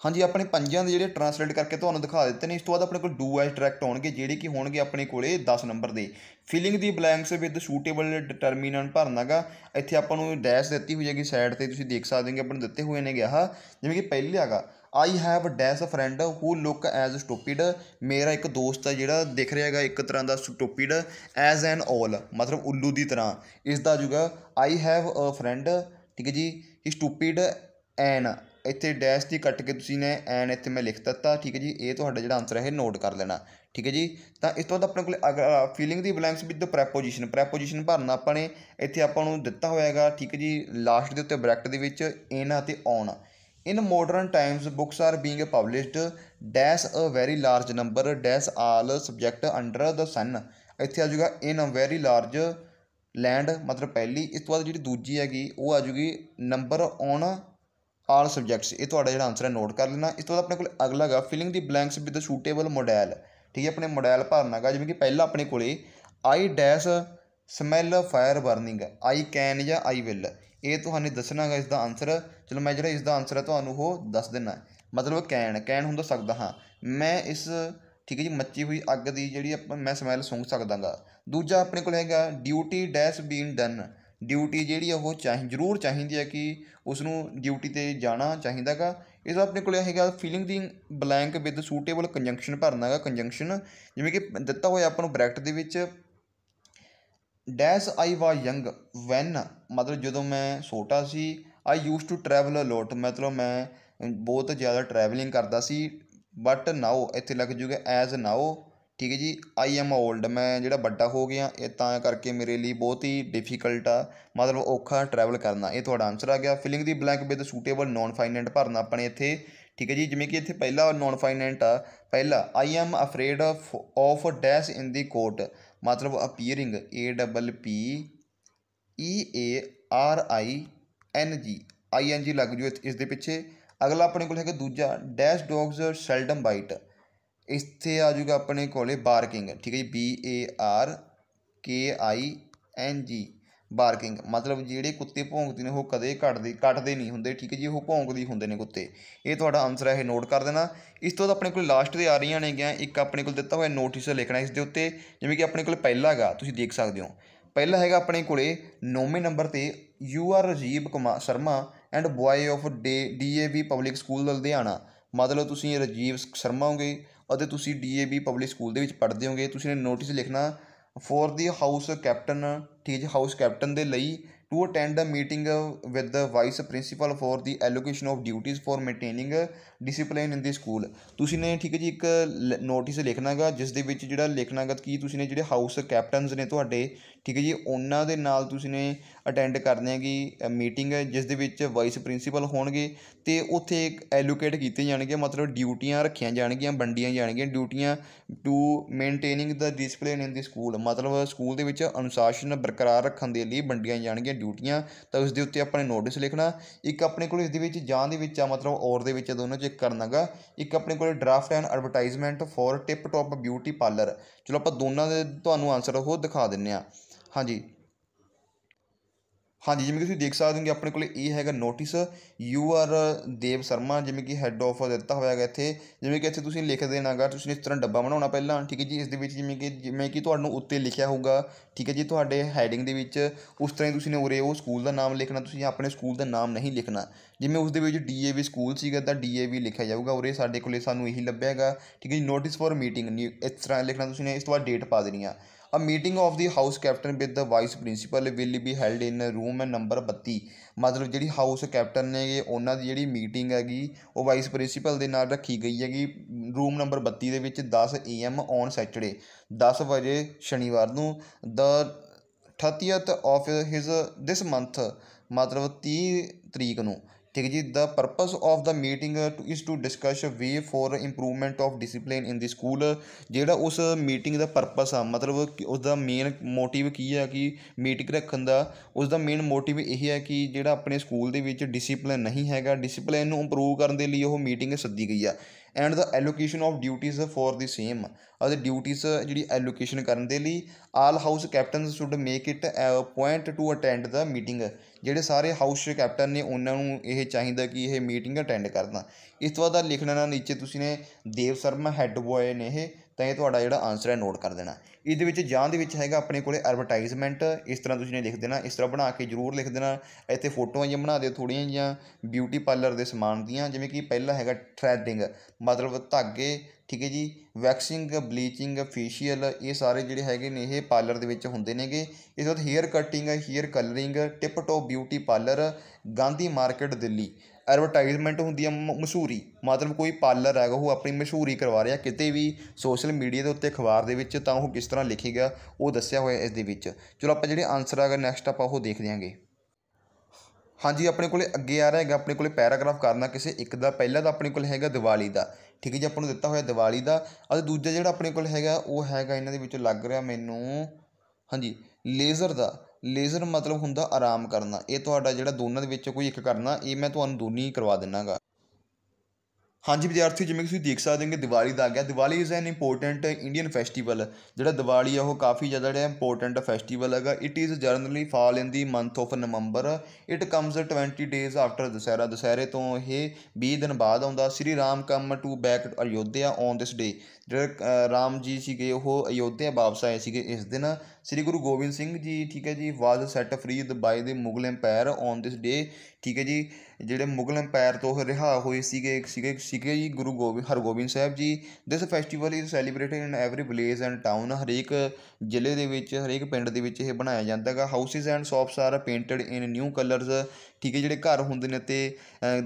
ਹਾਂਜੀ ਆਪਣੇ ਪੰਜਾਂ ਦੇ ਜਿਹੜੇ ਟਰਾਂਸਲੇਟ ਕਰਕੇ ਤੁਹਾਨੂੰ ਦਿਖਾ ਦਿੱਤੇ ਨੇ ਇਸ ਤੋਂ ਬਾਅਦ ਆਪਣੇ ਕੋਲ ਡੂ ਐਸ ਡਾਇਰੈਕਟ ਹੋਣਗੇ ਜਿਹੜੇ ਕਿ ਹੋਣਗੇ ਆਪਣੇ ਕੋਲੇ 10 ਨੰਬਰ ਦੇ filling the blanks with suitable determinant ਭਰਨਾਗਾ ਇੱਥੇ ਆਪਾਂ ਨੂੰ ਡੈਸ਼ ਦਿੱਤੀ ਹੋਈ ਹੈਗੀ ਸਾਈਡ ਤੇ ਤੁਸੀਂ ਦੇਖ ਸਕਦੇ ਹੋ ਆਪਾਂ ਨੂੰ ਦਿੱਤੇ ਹੋਏ ਨੇ ਗਿਆ ਜਿਵੇਂ ਕਿ ਪਹਿਲੇ ਹੈਗਾ I have a dash friend who look as stupid ਮੇਰਾ ਇੱਕ ਦੋਸਤ ਹੈ ਜਿਹੜਾ ਦਿਖ ਰਿਹਾ ਹੈਗਾ ਇੱਕ ਤਰ੍ਹਾਂ ਦਾ ਸਟੂਪਿਡ ਐਜ਼ ਐਨ ਆਲ ਮਤਲਬ ਉੱਲੂ ਦੀ ਤਰ੍ਹਾਂ ਇਸ ਦਾ ਜੁਗਾ ਆਈ ਹੈਵ ਅ ਫਰੈਂਡ ਠੀਕ ਹੈ ਜੀ ਹੀ ਸਟੂਪਿਡ ਐਨ ਇੱਥੇ ਡੈਸ਼ ਦੀ ਕੱਟ ਕੇ ਤੁਸੀਂ ਨੇ ਐਨ ਇੱਥੇ ਮੈਂ ਲਿਖ ਦਿੱਤਾ ਠੀਕ ਹੈ ਜੀ ਇਹ ਤੁਹਾਡਾ ਜਿਹੜਾ ਆਨਸਰ ਹੈ ਨੋਟ ਕਰ ਲੈਣਾ ਠੀਕ ਹੈ ਜੀ ਤਾਂ ਇਸ ਤੋਂ ਬਾਅਦ ਆਪਣੇ ਕੋਲ ਅਗਰ filling the blanks with preposition preposition ਭਰਨਾ ਆਪਾਂ ਨੇ ਇੱਥੇ ਆਪਾਂ ਨੂੰ ਦਿੱਤਾ ਹੋਇਆਗਾ ਠੀਕ ਹੈ ਜੀ ਲਾਸਟ ਦੇ ਉੱਤੇ ਬ੍ਰੈਕਟ ਦੇ ਵਿੱਚ ਇਨ ਅਤੇ on in modern times books are being published dash a very large number dash all subject under the sun ਇੱਥੇ ਆ ਜਾਊਗਾ in a very large land ਮਤਲਬ ਪਹਿਲੀ ਇਸ ਤੋਂ ਬਾਅਦ ਜਿਹੜੀ ਦੂਜੀ ਹੈਗੀ ਉਹ ਆ ਜਾਊਗੀ ਨੰਬਰ ਔਨ ਆਲ ਸਬਜੈਕਟਸ ਇਹ ਤੁਹਾਡਾ ਜਿਹੜਾ ਆਨਸਰ ਹੈ ਨੋਟ ਕਰ ਲੈਣਾ ਇਸ ਤੋਂ ਬਾਅਦ ਆਪਣੇ ਕੋਲ ਅਗਲਾ ਹੈਗਾ filling the blanks with suitable modal ਠੀਕ ਹੈ ਆਪਣੇ ਮੋਡਲ ਭਰਨਾ ਹੈਗਾ ਜਿਵੇਂ ਕਿ ਪਹਿਲਾਂ ਆਪਣੇ ਕੋਲੇ I dash smell fire burning I can ਜਾਂ ਆਈ ਵਿਲ ਇਹ ਤੁਹਾਨੂੰ ਦੱਸਣਾ ਹੈਗਾ ਇਸ ਦਾ ਆਨਸਰ ਚਲੋ ਮੈਂ ਜਿਹੜਾ ਇਸ ਦਾ ਆਨਸਰ ਹੈ ਤੁਹਾਨੂੰ ਉਹ ਦੱਸ ਦਿੰਨਾ ਮਤਲਬ ਕੈਨ ਕੈਨ ਹੁੰਦਾ ਸਕਦਾ ਹਾਂ ਮੈਂ ਇਸ ਠੀਕ ਹੈ ਜੀ ਮੱਚੀ ਹੋਈ ਅੱਗ ਦੀ ਜਿਹੜੀ ਆਪਾਂ ਮੈਂ ਸਮੈਲ ਸੁੰਘ ਸਕਦਾਗਾ ਦੂਜਾ ਆਪਣੇ ਕੋਲ ਹੈਗਾ duty dash been done duty ਜਿਹੜੀ ਆ ਉਹ ਚਾਹੀ ਜ਼ਰੂਰ ਚਾਹੀਦੀ ਹੈ ਕਿ ਉਸ ਨੂੰ ਡਿਊਟੀ ਤੇ ਜਾਣਾ ਚਾਹੀਦਾਗਾ ਗਾ ਇਸ ਆਪਣੇ ਕੋਲ ਹੈਗਾ filling the blank with suitable conjunction ਭਰਨਾ ਹੈਗਾ ਕੰਜੰਕਸ਼ਨ ਜਿਵੇਂ ਕਿ ਦਿੱਤਾ ਹੋਇਆ ਆਪਾਂ ਨੂੰ ਬ੍ਰੈਕਟ ਦੇ ਵਿੱਚ ਡੈਸ ਆਈ ਵਾ ਯੰਗ ਵੈਨ ਮਤਲਬ ਜਦੋਂ ਮੈਂ ਛੋਟਾ ਸੀ I used to travel a lot ਮਤਲਬ ਮੈਂ ਬਹੁਤ ਜ਼ਿਆਦਾ ਟਰੈਵਲਿੰਗ ਕਰਦਾ ਸੀ ਬਟ ਨਾਓ ਇੱਥੇ ਲੱਗ ਜੂਗਾ ਐਜ਼ ਨਾਓ ਠੀਕ ਹੈ ਜੀ ਆਈ ਐਮ 올ਡ ਮੈਂ ਜਿਹੜਾ ਵੱਡਾ ਹੋ ਗਿਆ ਇਹ ਤਾਂ ਕਰਕੇ ਮੇਰੇ ਲਈ ਬਹੁਤ ਹੀ ਡਿਫਿਕਲਟ ਆ ਮਤਲਬ ਔਖਾ ਟਰੈਵਲ ਕਰਨਾ ਇਹ ਤੁਹਾਡਾ ਆਨਸਰ ਆ ਗਿਆ filling the blank with suitable non finite ਭਰਨਾ ਆਪਣੇ ਇੱਥੇ ਠੀਕ ਹੈ ਜੀ ਜਿਵੇਂ ਕਿ ਇੱਥੇ ਪਹਿਲਾ ਨਾਨ ਫਾਈਨੈਂਟ ਆ ਪਹਿਲਾ I am afraid of dash in the court ਮਤਲਬ appearing A double P E A R I N G I N ਜੀ ਲੱਗ ਜੂ ਇਸ ਦੇ ਪਿੱਛੇ ਅਗਲਾ ਆਪਣੇ ਕੋਲ ਹੈਗਾ ਦੂਜਾ ਡੈਸ਼ ਡੌਗਸ ਸ਼ੈਲਡਮ ਬਾਈਟ ਇੱਥੇ ਆ ਜਾਊਗਾ ਆਪਣੇ ਕੋਲੇ ਬਾਰਕਿੰਗ ਠੀਕ ਹੈ ਜੀ B A R K I N ਜੀ ਬਾਰਕਿੰਗ ਮਤਲਬ ਜਿਹੜੇ ਕੁੱਤੇ ਭੌਂਕਦੇ ਨੇ ਉਹ ਕਦੇ ਘਟਦੇ ਘਟਦੇ ਨਹੀਂ ਹੁੰਦੇ ਠੀਕ ਹੈ ਜੀ ਉਹ ਭੌਂਕਦੇ ਹੁੰਦੇ ਨੇ ਕੁੱਤੇ ਇਹ ਤੁਹਾਡਾ ਆਨਸਰ ਹੈ ਇਹ ਨੋਟ ਕਰ ਦੇਣਾ ਇਸ ਤੋਂ ਬਾਅਦ ਆਪਣੇ ਕੋਲ ਲਾਸਟ ਤੇ ਆ ਰਹੀਆਂ ਨੇ ਗਿਆ ਇੱਕ ਆਪਣੇ ਕੋਲ ਦਿੱਤਾ ਹੋਇਆ ਨੋਟਿਸ ਲਿਖਣਾ ਇਸ ਦੇ ਉੱਤੇ ਜਿਵੇਂ ਕਿ ਆਪਣੇ ਕੋਲ ਪਹਿਲਾ ਹੈਗਾ ਤੁਸੀਂ ਦੇਖ ਸਕਦੇ ਹੋ ਪਹਿਲਾ ਹੈਗਾ ਆਪਣੇ ਕੋਲੇ ਨੌਵੇਂ ਨੰਬਰ ਤੇ you are Rajib Kumar Sharma and boy of the public school Ludhiana ਮਤਲਬ ਤੁਸੀਂ ਰਜੀਵ ਸ਼ਰਮਾ ਹੋਗੇ ਅਤੇ ਤੁਸੀਂ ਡੀਏਵੀ ਪਬਲਿਕ ਸਕੂਲ ਦੇ ਵਿੱਚ ਪੜ੍ਹਦੇ ਹੋਗੇ ਤੁਸੀਂ ਨੇ ਨੋਟਿਸ ਲਿਖਣਾ ਫੋਰ ਦੀ ਹਾਊਸ ਕੈਪਟਨ ਠੀਕ ਹੈ ਹਾਊਸ ਕੈਪਟਨ ਦੇ ਲਈ to attend a meeting with the vice principal for the allocation of ਡਿਊਟੀਆਂ for maintaining discipline in the school ਤੁਸੀਂ ਨੇ ਠੀਕ ਹੈ ਜੀ ਇੱਕ ਨੋਟਿਸ ਲਿਖਣਾਗਾ ਜਿਸ ਦੇ ਵਿੱਚ ਜਿਹੜਾ ਲਿਖਣਾਗਾ ਕਿ ਤੁਸੀਂ ਨੇ ਜਿਹੜੇ ਹਾਊਸ ਕੈਪਟਨਸ ਨੇ ਤੁਹਾਡੇ ਠੀਕ ਹੈ ਜੀ ਉਹਨਾਂ ਦੇ ਨਾਲ ਤੁਸੀਂ ਨੇ ਅਟੈਂਡ ਕਰਦੇ ਹੈਗੀ ਮੀਟਿੰਗ ਜਿਸ ਦੇ ਵਿੱਚ ਵਾਈਸ ਪ੍ਰਿੰਸੀਪਲ ਹੋਣਗੇ ਤੇ ਉੱਥੇ ਐਲੋਕੇਟ ਕੀਤੇ ਜਾਣਗੇ ਮਤਲਬ ਡਿਊਟੀਆਂ ਰੱਖੀਆਂ ਜਾਣਗੀਆਂ ਵੰਡੀਆਂ ਜਾਣਗੀਆਂ ਡਿਊਟੀਆਂ to maintaining the discipline in the school ਮਤਲਬ ਸਕੂਲ ਦੇ ਵਿੱਚ ਅਨੁਸ਼ਾਸਨ ਬਰਕਰਾਰ ਰੱਖਣ ਦੇ ਲਈ ਵੰਡੀਆਂ ਜਾਣਗੀਆਂ ਡਿਊਟੀਆਂ ਤਾਂ ਉਸ ਦੇ ਉੱਤੇ ਆਪਾਂ ਨੇ ਨੋਟਿਸ ਲਿਖਣਾ ਇੱਕ ਆਪਣੇ ਕੋਲ ਇਸ ਦੇ ਵਿੱਚ ਜਾਂ ਦੇ ਵਿੱਚ ਆ ਮਤਲਬ ਔਰ ਦੇ ਵਿੱਚ ਦੋਨੋਂ ਚੈੱਕ ਕਰਨਾਗਾ ਇੱਕ ਆਪਣੇ ਕੋਲ draft and advertisement for tip top beauty parlour ਚਲੋ ਆਪਾਂ ਦੋਨਾਂ ਦੇ ਤੁਹਾਨੂੰ ਆਨਸਰ ਉਹ ਦਿਖਾ ਦਿੰਨੇ ਆ ਹਾਂਜੀ ਹਾਂਜੀ ਜਿਵੇਂ ਕਿ ਤੁਸੀਂ ਦੇਖ ਸਕਦੇ ਹੋ ਕਿ ਆਪਣੇ ਕੋਲ ਇਹ ਹੈਗਾ notice you are Dev Sharma ਜਿਵੇਂ ਕਿ ਹੈੱਡ ਆਫ ਦਿੱਤਾ ਹੋਇਆ ਹੈਗਾ ਇੱਥੇ ਜਿਵੇਂ ਕਿ ਇੱਥੇ ਤੁਸੀਂ ਲਿਖ ਦੇਣਾਗਾ ਤੁਸੀਂ ਇਸ ਤਰ੍ਹਾਂ ਡੱਬਾ ਬਣਾਉਣਾ ਪਹਿਲਾਂ ਠੀਕ ਹੈ ਜੀ ਇਸ ਦੇ ਵਿੱਚ ਜਿਵੇਂ ਕਿ ਜਿਵੇਂ ਕਿ ਤੁਹਾਨੂੰ ਉੱਤੇ ਲਿਖਿਆ ਹੋਊਗਾ ਠੀਕ ਹੈ ਜੀ ਤੁਹਾਡੇ ਹੈਡਿੰਗ ਦੇ ਵਿੱਚ ਉਸ ਤਰ੍ਹਾਂ ਹੀ ਤੁਸੀਂ ਨੇ ਉਰੇ ਉਹ ਸਕੂਲ ਦਾ ਨਾਮ ਲਿਖਣਾ ਤੁਸੀਂ ਆਪਣੇ ਸਕੂਲ ਦਾ ਨਾਮ ਨਹੀਂ ਲਿਖਣਾ ਜਿਵੇਂ ਉਸ ਦੇ ਵਿੱਚ ਡੀਏਵੀ ਸਕੂਲ ਸੀਗਾ ਤਾਂ ਡੀਏਵੀ ਲਿਖਿਆ ਜਾਊਗਾ ਉਰੇ ਸਾਡੇ ਕੋਲੇ ਸਾਨੂੰ ਇਹੀ ਲੱਭਿਆਗਾ ਠੀਕ ਹੈ ਜੀ ਨੋਟਿਸ ਫॉर ਮੀਟਿੰਗ ਇਸ ਤਰ੍ਹਾਂ ਲਿਖਣਾ ਤੁਸੀਂ ਨੇ ਇਸ ਤੋਂ ਬਾਅਦ ਡੇਟ ਪਾ ਦੇਣੀ ਆ A meeting of the house captain with the vice principal will be held in room number 32 ਮਤਲਬ ਜਿਹੜੀ ਹਾਊਸ ਕੈਪਟਨ ਨੇ ਉਹਨਾਂ ਦੀ ਜਿਹੜੀ ਮੀਟਿੰਗ ਹੈਗੀ ਉਹ ਵਾਈਸ ਪ੍ਰਿੰਸੀਪਲ ਦੇ ਨਾਲ ਰੱਖੀ ਗਈ ਹੈਗੀ ਰੂਮ ਨੰਬਰ 32 ਦੇ ਵਿੱਚ 10 ਏਐਮ ਔਨ ਸੈਟਰਡੇ 10 ਵਜੇ ਸ਼ਨੀਵਾਰ ਨੂੰ ਦ 30th of his this month ਮਤਲਬ 30 ਤਰੀਕ ਨੂੰ ਠੀਕ ਜੀ the purpose of the meeting is to discuss way for improvement of discipline in the school ਜਿਹੜਾ ਉਸ ਮੀਟਿੰਗ ਦਾ ਪਰਪਸ ਆ ਮਤਲਬ ਉਸ ਦਾ ਮੇਨ ਮੋਟਿਵ ਕੀ ਹੈ ਕਿ ਮੀਟਿੰਗ ਰੱਖਣ ਦਾ ਉਸ ਦਾ ਮੇਨ ਮੋਟਿਵ ਇਹ ਹੈ ਕਿ ਜਿਹੜਾ ਆਪਣੇ ਸਕੂਲ ਦੇ ਵਿੱਚ ਡਿਸਪਲਿਨ ਨਹੀਂ ਹੈਗਾ ਡਿਸਪਲਿਨ ਨੂੰ ਇੰਪਰੂਵ ਕਰਨ ਦੇ ਲਈ ਉਹ ਮੀਟਿੰਗ ਸੱਦੀ ਗਈ ਆ and the allocation of duties for the same ਅਤੇ ਡਿਊਟੀਜ਼ ਜਿਹੜੀ ਐਲੋਕੇਸ਼ਨ ਕਰਨ ਦੇ ਲਈ all house captains should make it point to attend the meeting ਜਿਹੜੇ ਸਾਰੇ ਹਾਊਸ ਕੈਪਟਨ ਨੇ ਉਹਨਾਂ ਨੂੰ ਇਹ ਚਾਹੀਦਾ ਕਿ ਇਹ ਮੀਟਿੰਗ ਅਟੈਂਡ ਕਰਨਾ ਇਸ ਤੋਂ ਬਾਅਦ ਲਿਖਣਾ ਨਾ ਨੀਚੇ ਤੁਸੀਂ ਨੇ ਦੇਵ ਸ਼ਰਮਾ ਹੈੱਡ ਬੋਏ ਨੇ ਇਹ ਤਾਂ ਇਹ ਤੁਹਾਡਾ ਜਿਹੜਾ ਆਨਸਰ ਹੈ ਨੋਟ ਕਰ ਦੇਣਾ ਇਹਦੇ ਵਿੱਚ ਜਾਂ ਦੇ ਵਿੱਚ ਹੈਗਾ ਆਪਣੇ ਕੋਲੇ ਐਡਵਰਟਾਈਜ਼ਮੈਂਟ ਇਸ ਤਰ੍ਹਾਂ ਤੁਸੀਂ ਨੇ ਲਿਖ ਦੇਣਾ ਇਸ ਤਰ੍ਹਾਂ ਬਣਾ ਕੇ ਜ਼ਰੂਰ ਲਿਖ ਦੇਣਾ ਇੱਥੇ ਫੋਟੋਆਂ ਜਿਹੀਆਂ ਬਣਾ ਦਿਓ ਥੋੜੀਆਂ ਜਿਹੀਆਂ ਬਿਊਟੀ ਪਾਰਲਰ ਦੇ ਸਮਾਨ ਦੀਆਂ ਜਿਵੇਂ ਕਿ ਪਹਿਲਾ ਹੈਗਾ ਥ੍ਰੈਡਿੰਗ ਮਤਲਬ ਧਾਗੇ ਠੀਕ ਹੈ ਜੀ ਵੈਕਸਿੰਗ ਬਲੀਚਿੰਗ ਫੇਸ਼ੀਅਲ ਇਹ ਸਾਰੇ ਜਿਹੜੇ ਹੈਗੇ ਨੇ ਇਹ ਪਾਰਲਰ ਦੇ ਵਿੱਚ ਹੁੰਦੇ ਨੇਗੇ ਇਸ ਤੋਂ ਬਾਅਦ hair cutting hair colouring tip top beauty parlour Gandhi market Delhi advertisement ਹੁੰਦੀ ਆ ਮਸ਼ਹੂਰੀ ਮਤਲਬ ਕੋਈ ਪਾਰਲਰ ਹੈਗਾ ਉਹ ਆਪਣੀ ਮਸ਼ਹੂਰੀ ਕਰਵਾ ਰਿਹਾ ਕਿਤੇ ਵੀ ਸੋਸ਼ਲ ਮੀਡੀਆ ਦੇ ਉੱਤੇ ਅਖਬਾਰ ਦੇ ਵਿੱਚ ਤਾਂ ਉਹ ਕਿਸ ਤਰ੍ਹਾਂ ਲਿਖੇਗਾ ਉਹ ਦੱਸਿਆ ਹੋਇਆ ਇਸ ਦੇ ਵਿੱਚ ਚਲੋ ਆਪਾਂ ਜਿਹੜੇ ਆਨਸਰ ਆਗਾ ਨੈਕਸਟ ਆਪਾਂ ਉਹ ਦੇਖ ਲਿਆਂਗੇ ਹਾਂਜੀ ਆਪਣੇ ਕੋਲੇ ਅੱਗੇ ਆ ਰਿਹਾ ਹੈਗਾ ਆਪਣੇ ਕੋਲੇ ਪੈਰਾਗ੍ਰਾਫ ਕਰਨਾ ਕਿਸੇ ਇੱਕ ਦਾ ਪਹਿਲਾ ਤਾਂ ਆਪਣੇ ਕੋਲ ਹੈਗਾ ਦੀਵਾਲੀ ਦਾ ਠੀਕ ਹੈ ਜੀ ਆਪਾਂ ਨੂੰ ਦਿੱਤਾ ਹੋਇਆ ਦੀਵਾਲੀ ਦਾ ਅਤੇ ਦੂਜਾ ਜਿਹੜਾ ਆਪਣੇ ਕੋਲ ਹੈਗਾ ਉਹ ਹੈਗਾ ਇਹਨਾਂ ਦੇ ਵਿੱਚੋਂ ਲੱਗ ਰਿਹਾ ਮੈਨੂੰ ਹਾਂਜੀ ਲੇਜ਼ਰ ਦਾ ਲੇਜ਼ਰ ਮਤਲਬ ਹੁੰਦਾ ਆਰਾਮ ਕਰਨਾ ਇਹ ਤੁਹਾਡਾ ਜਿਹੜਾ ਦੋਨਾਂ ਦੇ ਵਿੱਚੋਂ ਕੋਈ ਇੱਕ ਕਰਨਾ ਇਹ ਮੈਂ ਤੁਹਾਨੂੰ ਦੋਨੀ ਕਰਵਾ ਦਿੰਨਾਗਾ ਹਾਂਜੀ ਵਿਦਿਆਰਥੀ ਜਿਵੇਂ ਕਿ ਤੁਸੀਂ ਦੇਖ ਸਕਦੇ ਹੋ ਕਿ ਦੀਵਾਲੀ ਦਾ ਆ ਗਿਆ Diwali is an important Indian festival ਜਿਹੜਾ ਦੀਵਾਲੀ ਆ ਉਹ ਕਾਫੀ ਜ਼ਿਆਦਾ ਜਿਹੜਾ ਇੰਪੋਰਟੈਂਟ ਫੈਸਟੀਵਲ ਹੈਗਾ it is generally fall in the month of November it comes 20 days after Dussehra ਦੁਸਹਿਰੇ ਤੋਂ ਇਹ 20 ਦਿਨ ਬਾਅਦ ਆਉਂਦਾ Shri Ram come to back Ayodhya on this day ਜਿਹੜੇ ਰਾਮ ਜੀ ਸੀਗੇ ਉਹ ਅਯੋਧਿਆ ਵਾਪਸ ਆਏ ਸੀਗੇ ਇਸ ਦਿਨ ਸ੍ਰੀ ਗੁਰੂ ਗੋਬਿੰਦ ਸਿੰਘ ਜੀ ਠੀਕ ਹੈ ਜੀ ਵਾਜ set free by the Mughal empire on this day ਠੀਕ ਹੈ ਜੀ ਜਿਹੜੇ ਮੁਗਲ ਐਮਪਾਇਰ ਤੋਂ ਰਿਹਾ ਹੋਏ ਸੀਗੇ ਸੀਗੇ ਸੀਗੇ ਜੀ ਗੁਰੂ Gobind Hargobind Sahib ji this festival is celebrated in every village and town ਹਰੇਕ ਜ਼ਿਲ੍ਹੇ ਦੇ ਵਿੱਚ ਹਰੇਕ ਪਿੰਡ ਦੇ ਵਿੱਚ ਇਹ ਬਣਾਇਆ ਜਾਂਦਾ ਹੈਗਾ houses and shops are painted in new colours ਠੀਕ ਹੈ ਜਿਹੜੇ ਘਰ ਹੁੰਦੇ ਨੇ ਤੇ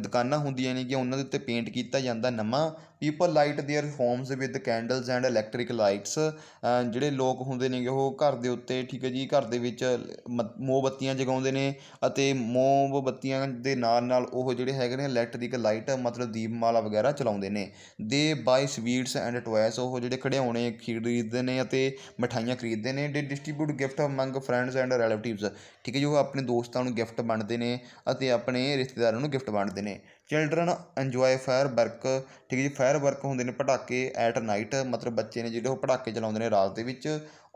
ਦੁਕਾਨਾਂ ਹੁੰਦੀਆਂ ਨੇ ਕਿ ਉਹਨਾਂ ਦੇ ਉੱਤੇ ਪੇਂਟ ਕੀਤਾ ਜਾਂਦਾ ਨਵਾਂ people light their homes with candles and electric lights ਜਿਹੜੇ ਲੋਕ ਹੁੰਦੇ ਨੇਗੇ ਉਹ ਘਰ ਦੇ ਉੱਤੇ ਠੀਕ ਹੈ ਜੀ ਘਰ ਦੇ ਵਿੱਚ ਮੋਮਬੱਤੀਆਂ ਜਗਾਉਂਦੇ ਨੇ ਅਤੇ ਮੋਮਬੱਤੀਆਂ ਦੇ ਨਾਲ ਨਾਲ ਉਹ ਜਿਹੜੇ ਹੈਗੇ ਨੇ ਇਲੈਕਟ੍ਰਿਕ ਲਾਈਟ ਮਤਲਬ ਦੀਪਮਾਲਾ ਵਗੈਰਾ ਚਲਾਉਂਦੇ ਨੇ ਦੇ ਬਾਈ ਸਵੀਟਸ ਐਂਡ ਟੋਇਸ ਉਹ ਜਿਹੜੇ ਖਿਡੌਣੇ ਖਰੀਦਦੇ ਨੇ ਅਤੇ ਮਠਾਈਆਂ ਖਰੀਦਦੇ ਨੇ they distribute gift among friends and relatives ਠੀਕ ਹੈ ਜੋ ਆਪਣੇ ਦੋਸਤਾਂ ਨੂੰ ਗਿਫਟ ਵੰਡਦੇ ਨੇ ਅਤੇ ਆਪਣੇ ਰਿਸ਼ਤੇਦਾਰਾਂ ਨੂੰ ਗਿਫਟ ਵੰਡਦੇ ਨੇ ਚਿਲਡਰਨ ਇੰਜੋਏ ਫਾਇਰ ਵਰਕ ਠੀਕ ਹੈ ਜੀ ਫਾਇਰ ਵਰਕ ਹੁੰਦੇ ਨੇ ਪਟਾਕੇ ਐਟ ਨਾਈਟ ਮਤਲਬ ਬੱਚੇ ਨੇ ਜਿਹੜੇ ਉਹ ਪਟਾਕੇ ਚਲਾਉਂਦੇ ਨੇ ਰਾਤ ਦੇ ਵਿੱਚ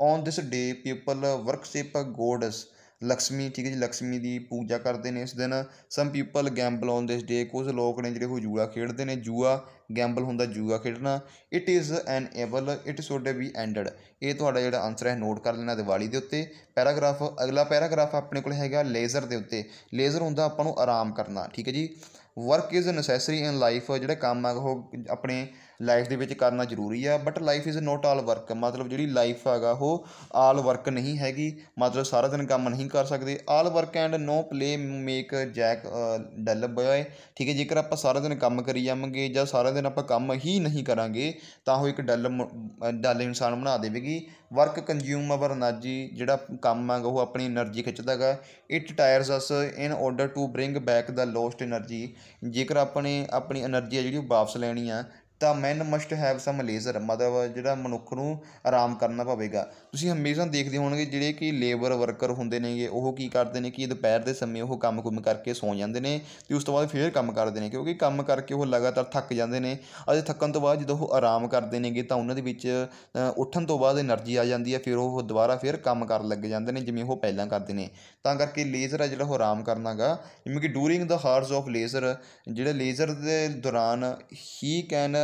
on this day people worship gods Lakshmi ਠੀਕ ਹੈ ਜੀ ਲక్ష్ਮੀ ਦੀ ਪੂਜਾ ਕਰਦੇ ਨੇ ਇਸ ਦਿਨ some people gamble on this day ਕੁਝ ਲੋਕ ਨੇ ਜਿਹੜੇ ਉਹ ਜੂਆ ਖੇਡਦੇ ਨੇ ਜੂਆ ਗੈਂਬਲ ਹੁੰਦਾ ਜੂਆ ਖੇਡਣਾ it is an able it should be ended ਇਹ ਤੁਹਾਡਾ ਜਿਹੜਾ ਆਨਸਰ ਹੈ ਨੋਟ ਕਰ ਲੈਣਾ ਦੀਵਾਲੀ ਦੇ ਉੱਤੇ ਪੈਰਾਗ੍ਰਾਫ ਅਗਲਾ ਪੈਰਾਗ੍ਰਾਫ ਆਪਣੇ ਕੋਲ ਹੈਗਾ ਲੇਜ਼ਰ ਦੇ ਉੱਤੇ ਲੇਜ਼ਰ ਹੁੰਦਾ ਆਪਾਂ ਨੂੰ ਆਰਾਮ ਕਰਨਾ ਠੀਕ ਹੈ ਜੀ work is necessary in life ਜਿਹੜਾ ਕੰਮ ਆ ਉਹ ਆਪਣੇ ਲਾਈਫ ਦੇ ਵਿੱਚ ਕਰਨਾ ਜ਼ਰੂਰੀ ਆ but life is not all work ਮਤਲਬ ਜਿਹੜੀ ਲਾਈਫ ਹੈਗਾ ਉਹ ਆਲ ਵਰਕ ਨਹੀਂ ਹੈਗੀ ਮਤਲਬ ਸਾਰਾ ਦਿਨ ਕੰਮ ਨਹੀਂ ਕਰ ਸਕਦੇ all work and no play make Jack dull boy ਠੀਕ ਹੈ ਜੇਕਰ ਆਪਾਂ ਸਾਰਾ ਦਿਨ ਕੰਮ ਕਰੀ ਜਾਵਾਂਗੇ ਜਾਂ ਸਾਰਾ ਦਿਨ ਆਪਾਂ ਕੰਮ ਹੀ ਨਹੀਂ ਕਰਾਂਗੇ ਤਾਂ ਉਹ ਇੱਕ ਡੱਲ ਡੱਲ ਇਨਸਾਨ ਬਣਾ ਦੇਵੇਗੀ ਵਰਕ ਕੰਜ਼ਿਊਮ ਆਵਰ એનર્ਜੀ ਜਿਹੜਾ ਕੰਮ ਹੈਗਾ ਉਹ ਆਪਣੀ એનર્ਜੀ ਖਿੱਚਦਾਗਾ it tires us in order to bring back the lost energy ਜੇਕਰ ਆਪਣੇ ਆਪਣੀ એનર્ਜੀ ਜਿਹੜੀ ਉਹ ਵਾਪਸ ਲੈਣੀ ਆ ਤਾਂ man must have some leisure ਮਤਲਬ ਜਿਹੜਾ ਮਨੁੱਖ ਨੂੰ ਆਰਾਮ ਕਰਨਾ ਪਵੇਗਾ ਤੁਸੀਂ ਹਮੇਸ਼ਾ ਦੇਖਦੇ ਹੋਣਗੇ ਜਿਹੜੇ ਕਿ ਲੇਬਰ ਵਰਕਰ ਹੁੰਦੇ ਨੇਗੇ ਉਹ ਕੀ ਕਰਦੇ ਨੇ ਕਿ ਦੁਪਹਿਰ ਦੇ ਸਮੇਂ ਉਹ ਕੰਮ-ਕੁਮ ਕਰਕੇ ਸੌਂ ਜਾਂਦੇ ਨੇ ਤੇ ਉਸ ਤੋਂ ਬਾਅਦ ਫੇਰ ਕੰਮ ਕਰਦੇ ਨੇ ਕਿਉਂਕਿ ਕੰਮ ਕਰਕੇ ਉਹ ਲਗਾਤਾਰ ਥੱਕ ਜਾਂਦੇ ਨੇ ਅਤੇ ਥੱਕਣ ਤੋਂ ਬਾਅਦ ਜਦੋਂ ਉਹ ਆਰਾਮ ਕਰਦੇ ਨੇਗੇ ਤਾਂ ਉਹਨਾਂ ਦੇ ਵਿੱਚ ਉੱਠਣ ਤੋਂ ਬਾਅਦ એનર્ਜੀ ਆ ਜਾਂਦੀ ਹੈ ਫਿਰ ਉਹ ਦੁਬਾਰਾ ਫਿਰ ਕੰਮ ਕਰਨ ਲੱਗ ਜਾਂਦੇ ਨੇ ਜਿਵੇਂ ਉਹ ਪਹਿਲਾਂ ਕਰਦੇ ਨੇ ਤਾਂ ਕਰਕੇ ਲੇਜ਼ਰ ਆ ਜਿਹੜਾ ਉਹ ਆਰਾਮ ਕਰਨਾਗਾ ਜਿਵੇਂ ਕਿ during the hours of leisure ਜਿਹੜੇ ਲੇਜ਼ਰ ਦੇ ਦੌਰਾਨ he can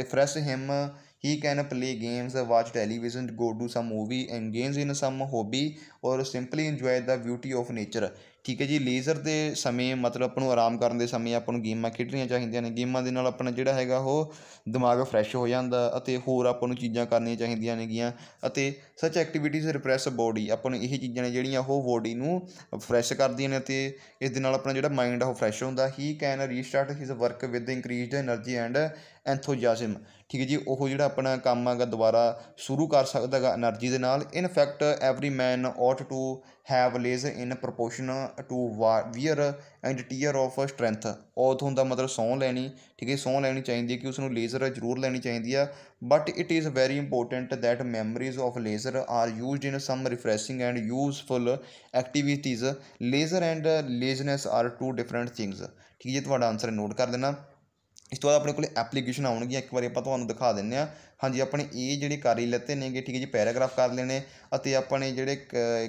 refresh him he can play games watch television go do some movie engage in some hobby or simply enjoy the beauty of nature ਠੀਕ ਹੈ ਜੀ laser ਦੇ ਸਮੇਂ ਮਤਲਬ ਆਪਾਂ ਨੂੰ ਆਰਾਮ ਕਰਨ ਦੇ ਸਮੇਂ ਆਪਾਂ ਨੂੰ ਗੇਮਾਂ ਖੇਡਣੀਆਂ ਚਾਹੀਦੀਆਂ ਨੇ ਗੇਮਾਂ ਦੇ ਨਾਲ ਆਪਣਾ ਜਿਹੜਾ ਹੈਗਾ ਉਹ ਦਿਮਾਗ ਫਰੈਸ਼ ਹੋ ਜਾਂਦਾ ਅਤੇ ਹੋਰ ਆਪਾਂ ਨੂੰ ਚੀਜ਼ਾਂ ਕਰਨੀਆਂ ਚਾਹੀਦੀਆਂ ਨੇਗੀਆਂ ਅਤੇ ਸੱਚ ਐਕਟੀਵਿਟੀਜ਼ ਰਿਫਰੈਸ ਬੋਡੀ ਆਪਾਂ ਨੂੰ ਇਹ ਚੀਜ਼ਾਂ ਨੇ ਜਿਹੜੀਆਂ ਉਹ ਬੋਡੀ ਨੂੰ ਫਰੈਸ਼ ਕਰਦੀਆਂ ਨੇ ਅਤੇ ਇਸ ਦੇ ਨਾਲ ਆਪਣਾ ਜਿਹੜਾ ਮਾਈਂਡ ਉਹ ਫਰੈਸ਼ ਹੁੰਦਾ he can restart his work with increased energy and enthusiasm ਠੀਕ ਹੈ ਜੀ ਉਹ ਜਿਹੜਾ ਆਪਣਾ ਕੰਮ ਹੈਗਾ ਦੁਬਾਰਾ ਸ਼ੁਰੂ ਕਰ ਸਕਦਾ ਹੈਗਾ એનર્ਜੀ ਦੇ ਨਾਲ in fact every man ought to have laser in proportion to wear and tear of strength ਔਤ ਹੁੰਦਾ ਮਤਲਬ ਸੌਂ ਲੈਣੀ ਠੀਕ ਹੈ ਸੌਂ ਲੈਣੀ ਚਾਹੀਦੀ ਹੈ ਕਿ ਉਸ ਨੂੰ ਲੇਜ਼ਰ ਜ਼ਰੂਰ ਲੈਣੀ ਚਾਹੀਦੀ ਆ but it is very important that memories of leisure are used in some refreshing and useful activities leisure and laziness are two different things ਠੀਕ ਹੈ ਤੁਹਾਡਾ ਆਨਸਰ ਨੋਟ ਕਰ ਦੇਣਾ ਇਸ ਤੋਂ ਬਾਅਦ ਆਪਣੇ ਕੋਲੇ ਐਪਲੀਕੇਸ਼ਨ ਆਉਣਗੀਆਂ ਇੱਕ ਵਾਰੀ ਆਪਾਂ ਤੁਹਾਨੂੰ ਦਿਖਾ ਦਿੰਨੇ ਆ ਹਾਂਜੀ ਆਪਣੇ ਇਹ ਜਿਹੜੇ ਕਰ ਹੀ ਨੇਗੇ ਠੀਕ ਹੈ ਜੀ ਪੈਰਾਗ੍ਰਾਫ ਕਰ ਲੈਣੇ ਅਤੇ ਆਪਣੇ ਜਿਹੜੇ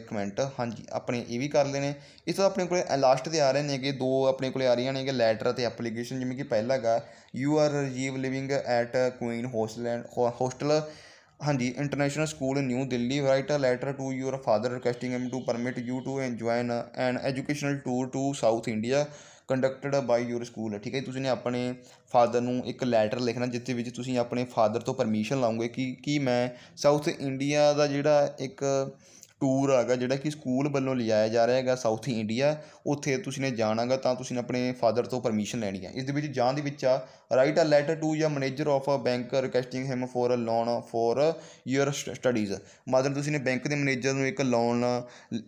ਕਮੈਂਟ ਹਾਂਜੀ ਆਪਣੇ ਇਹ ਵੀ ਕਰ ਲੈਣੇ ਇਸ ਤੋਂ ਆਪਣੇ ਕੋਲੇ ਲਾਸਟ ਤੇ ਆ ਰਹੇ ਨੇਗੇ ਦੋ ਆਪਣੇ ਕੋਲੇ ਆ ਰਹੀਆਂ ਨੇਗੇ ਲੈਟਰ ਤੇ ਐਪਲੀਕੇਸ਼ਨ ਜਿਵੇਂ ਕਿ ਪਹਿਲਾਗਾ you are Rajiv living at Queen hostel hostel ਹਾਂਜੀ international school New Delhi write a letter to your father requesting him to permit you to join an educational tour to South India conducted by your school ਠੀਕ ਹੈ ਤੁਸੀਂ ਨੇ ਆਪਣੇ father ਨੂੰ ਇੱਕ letter ਲਿਖਣਾ ਜਿੱਥੇ ਵਿੱਚ ਤੁਸੀਂ ਆਪਣੇ ਫਾਦਰ ਤੋਂ ਪਰਮਿਸ਼ਨ ਲਾਉਂਗੇ ਕਿ ਕੀ ਮੈਂ ਸਾਊਥ ਇੰਡੀਆ ਦਾ ਜਿਹੜਾ ਇੱਕ ਟੂਰ ਹੈਗਾ ਜਿਹੜਾ ਕਿ ਸਕੂਲ ਵੱਲੋਂ ਲਿਆਇਆ ਜਾ ਰਿਹਾ ਹੈਗਾ ਸਾਊਥ ਇੰਡੀਆ ਉੱਥੇ ਤੁਸੀਂ ਨੇ ਜਾਣਾਗਾ ਤਾਂ ਤੁਸੀਂ ਆਪਣੇ ਫਾਦਰ ਤੋਂ ਪਰਮਿਸ਼ਨ ਲੈਣੀ ਹੈ ਇਸ ਦੇ ਵਿੱਚ ਜਾਣ ਦੇ ਵਿੱਚ ਆ write a letter to your manager of a bank requesting him for a loan for your studies ਮਤਲਬ ਤੁਸੀਂ ਨੇ ਬੈਂਕ ਦੇ ਮੈਨੇਜਰ ਨੂੰ ਇੱਕ ਲੋਨ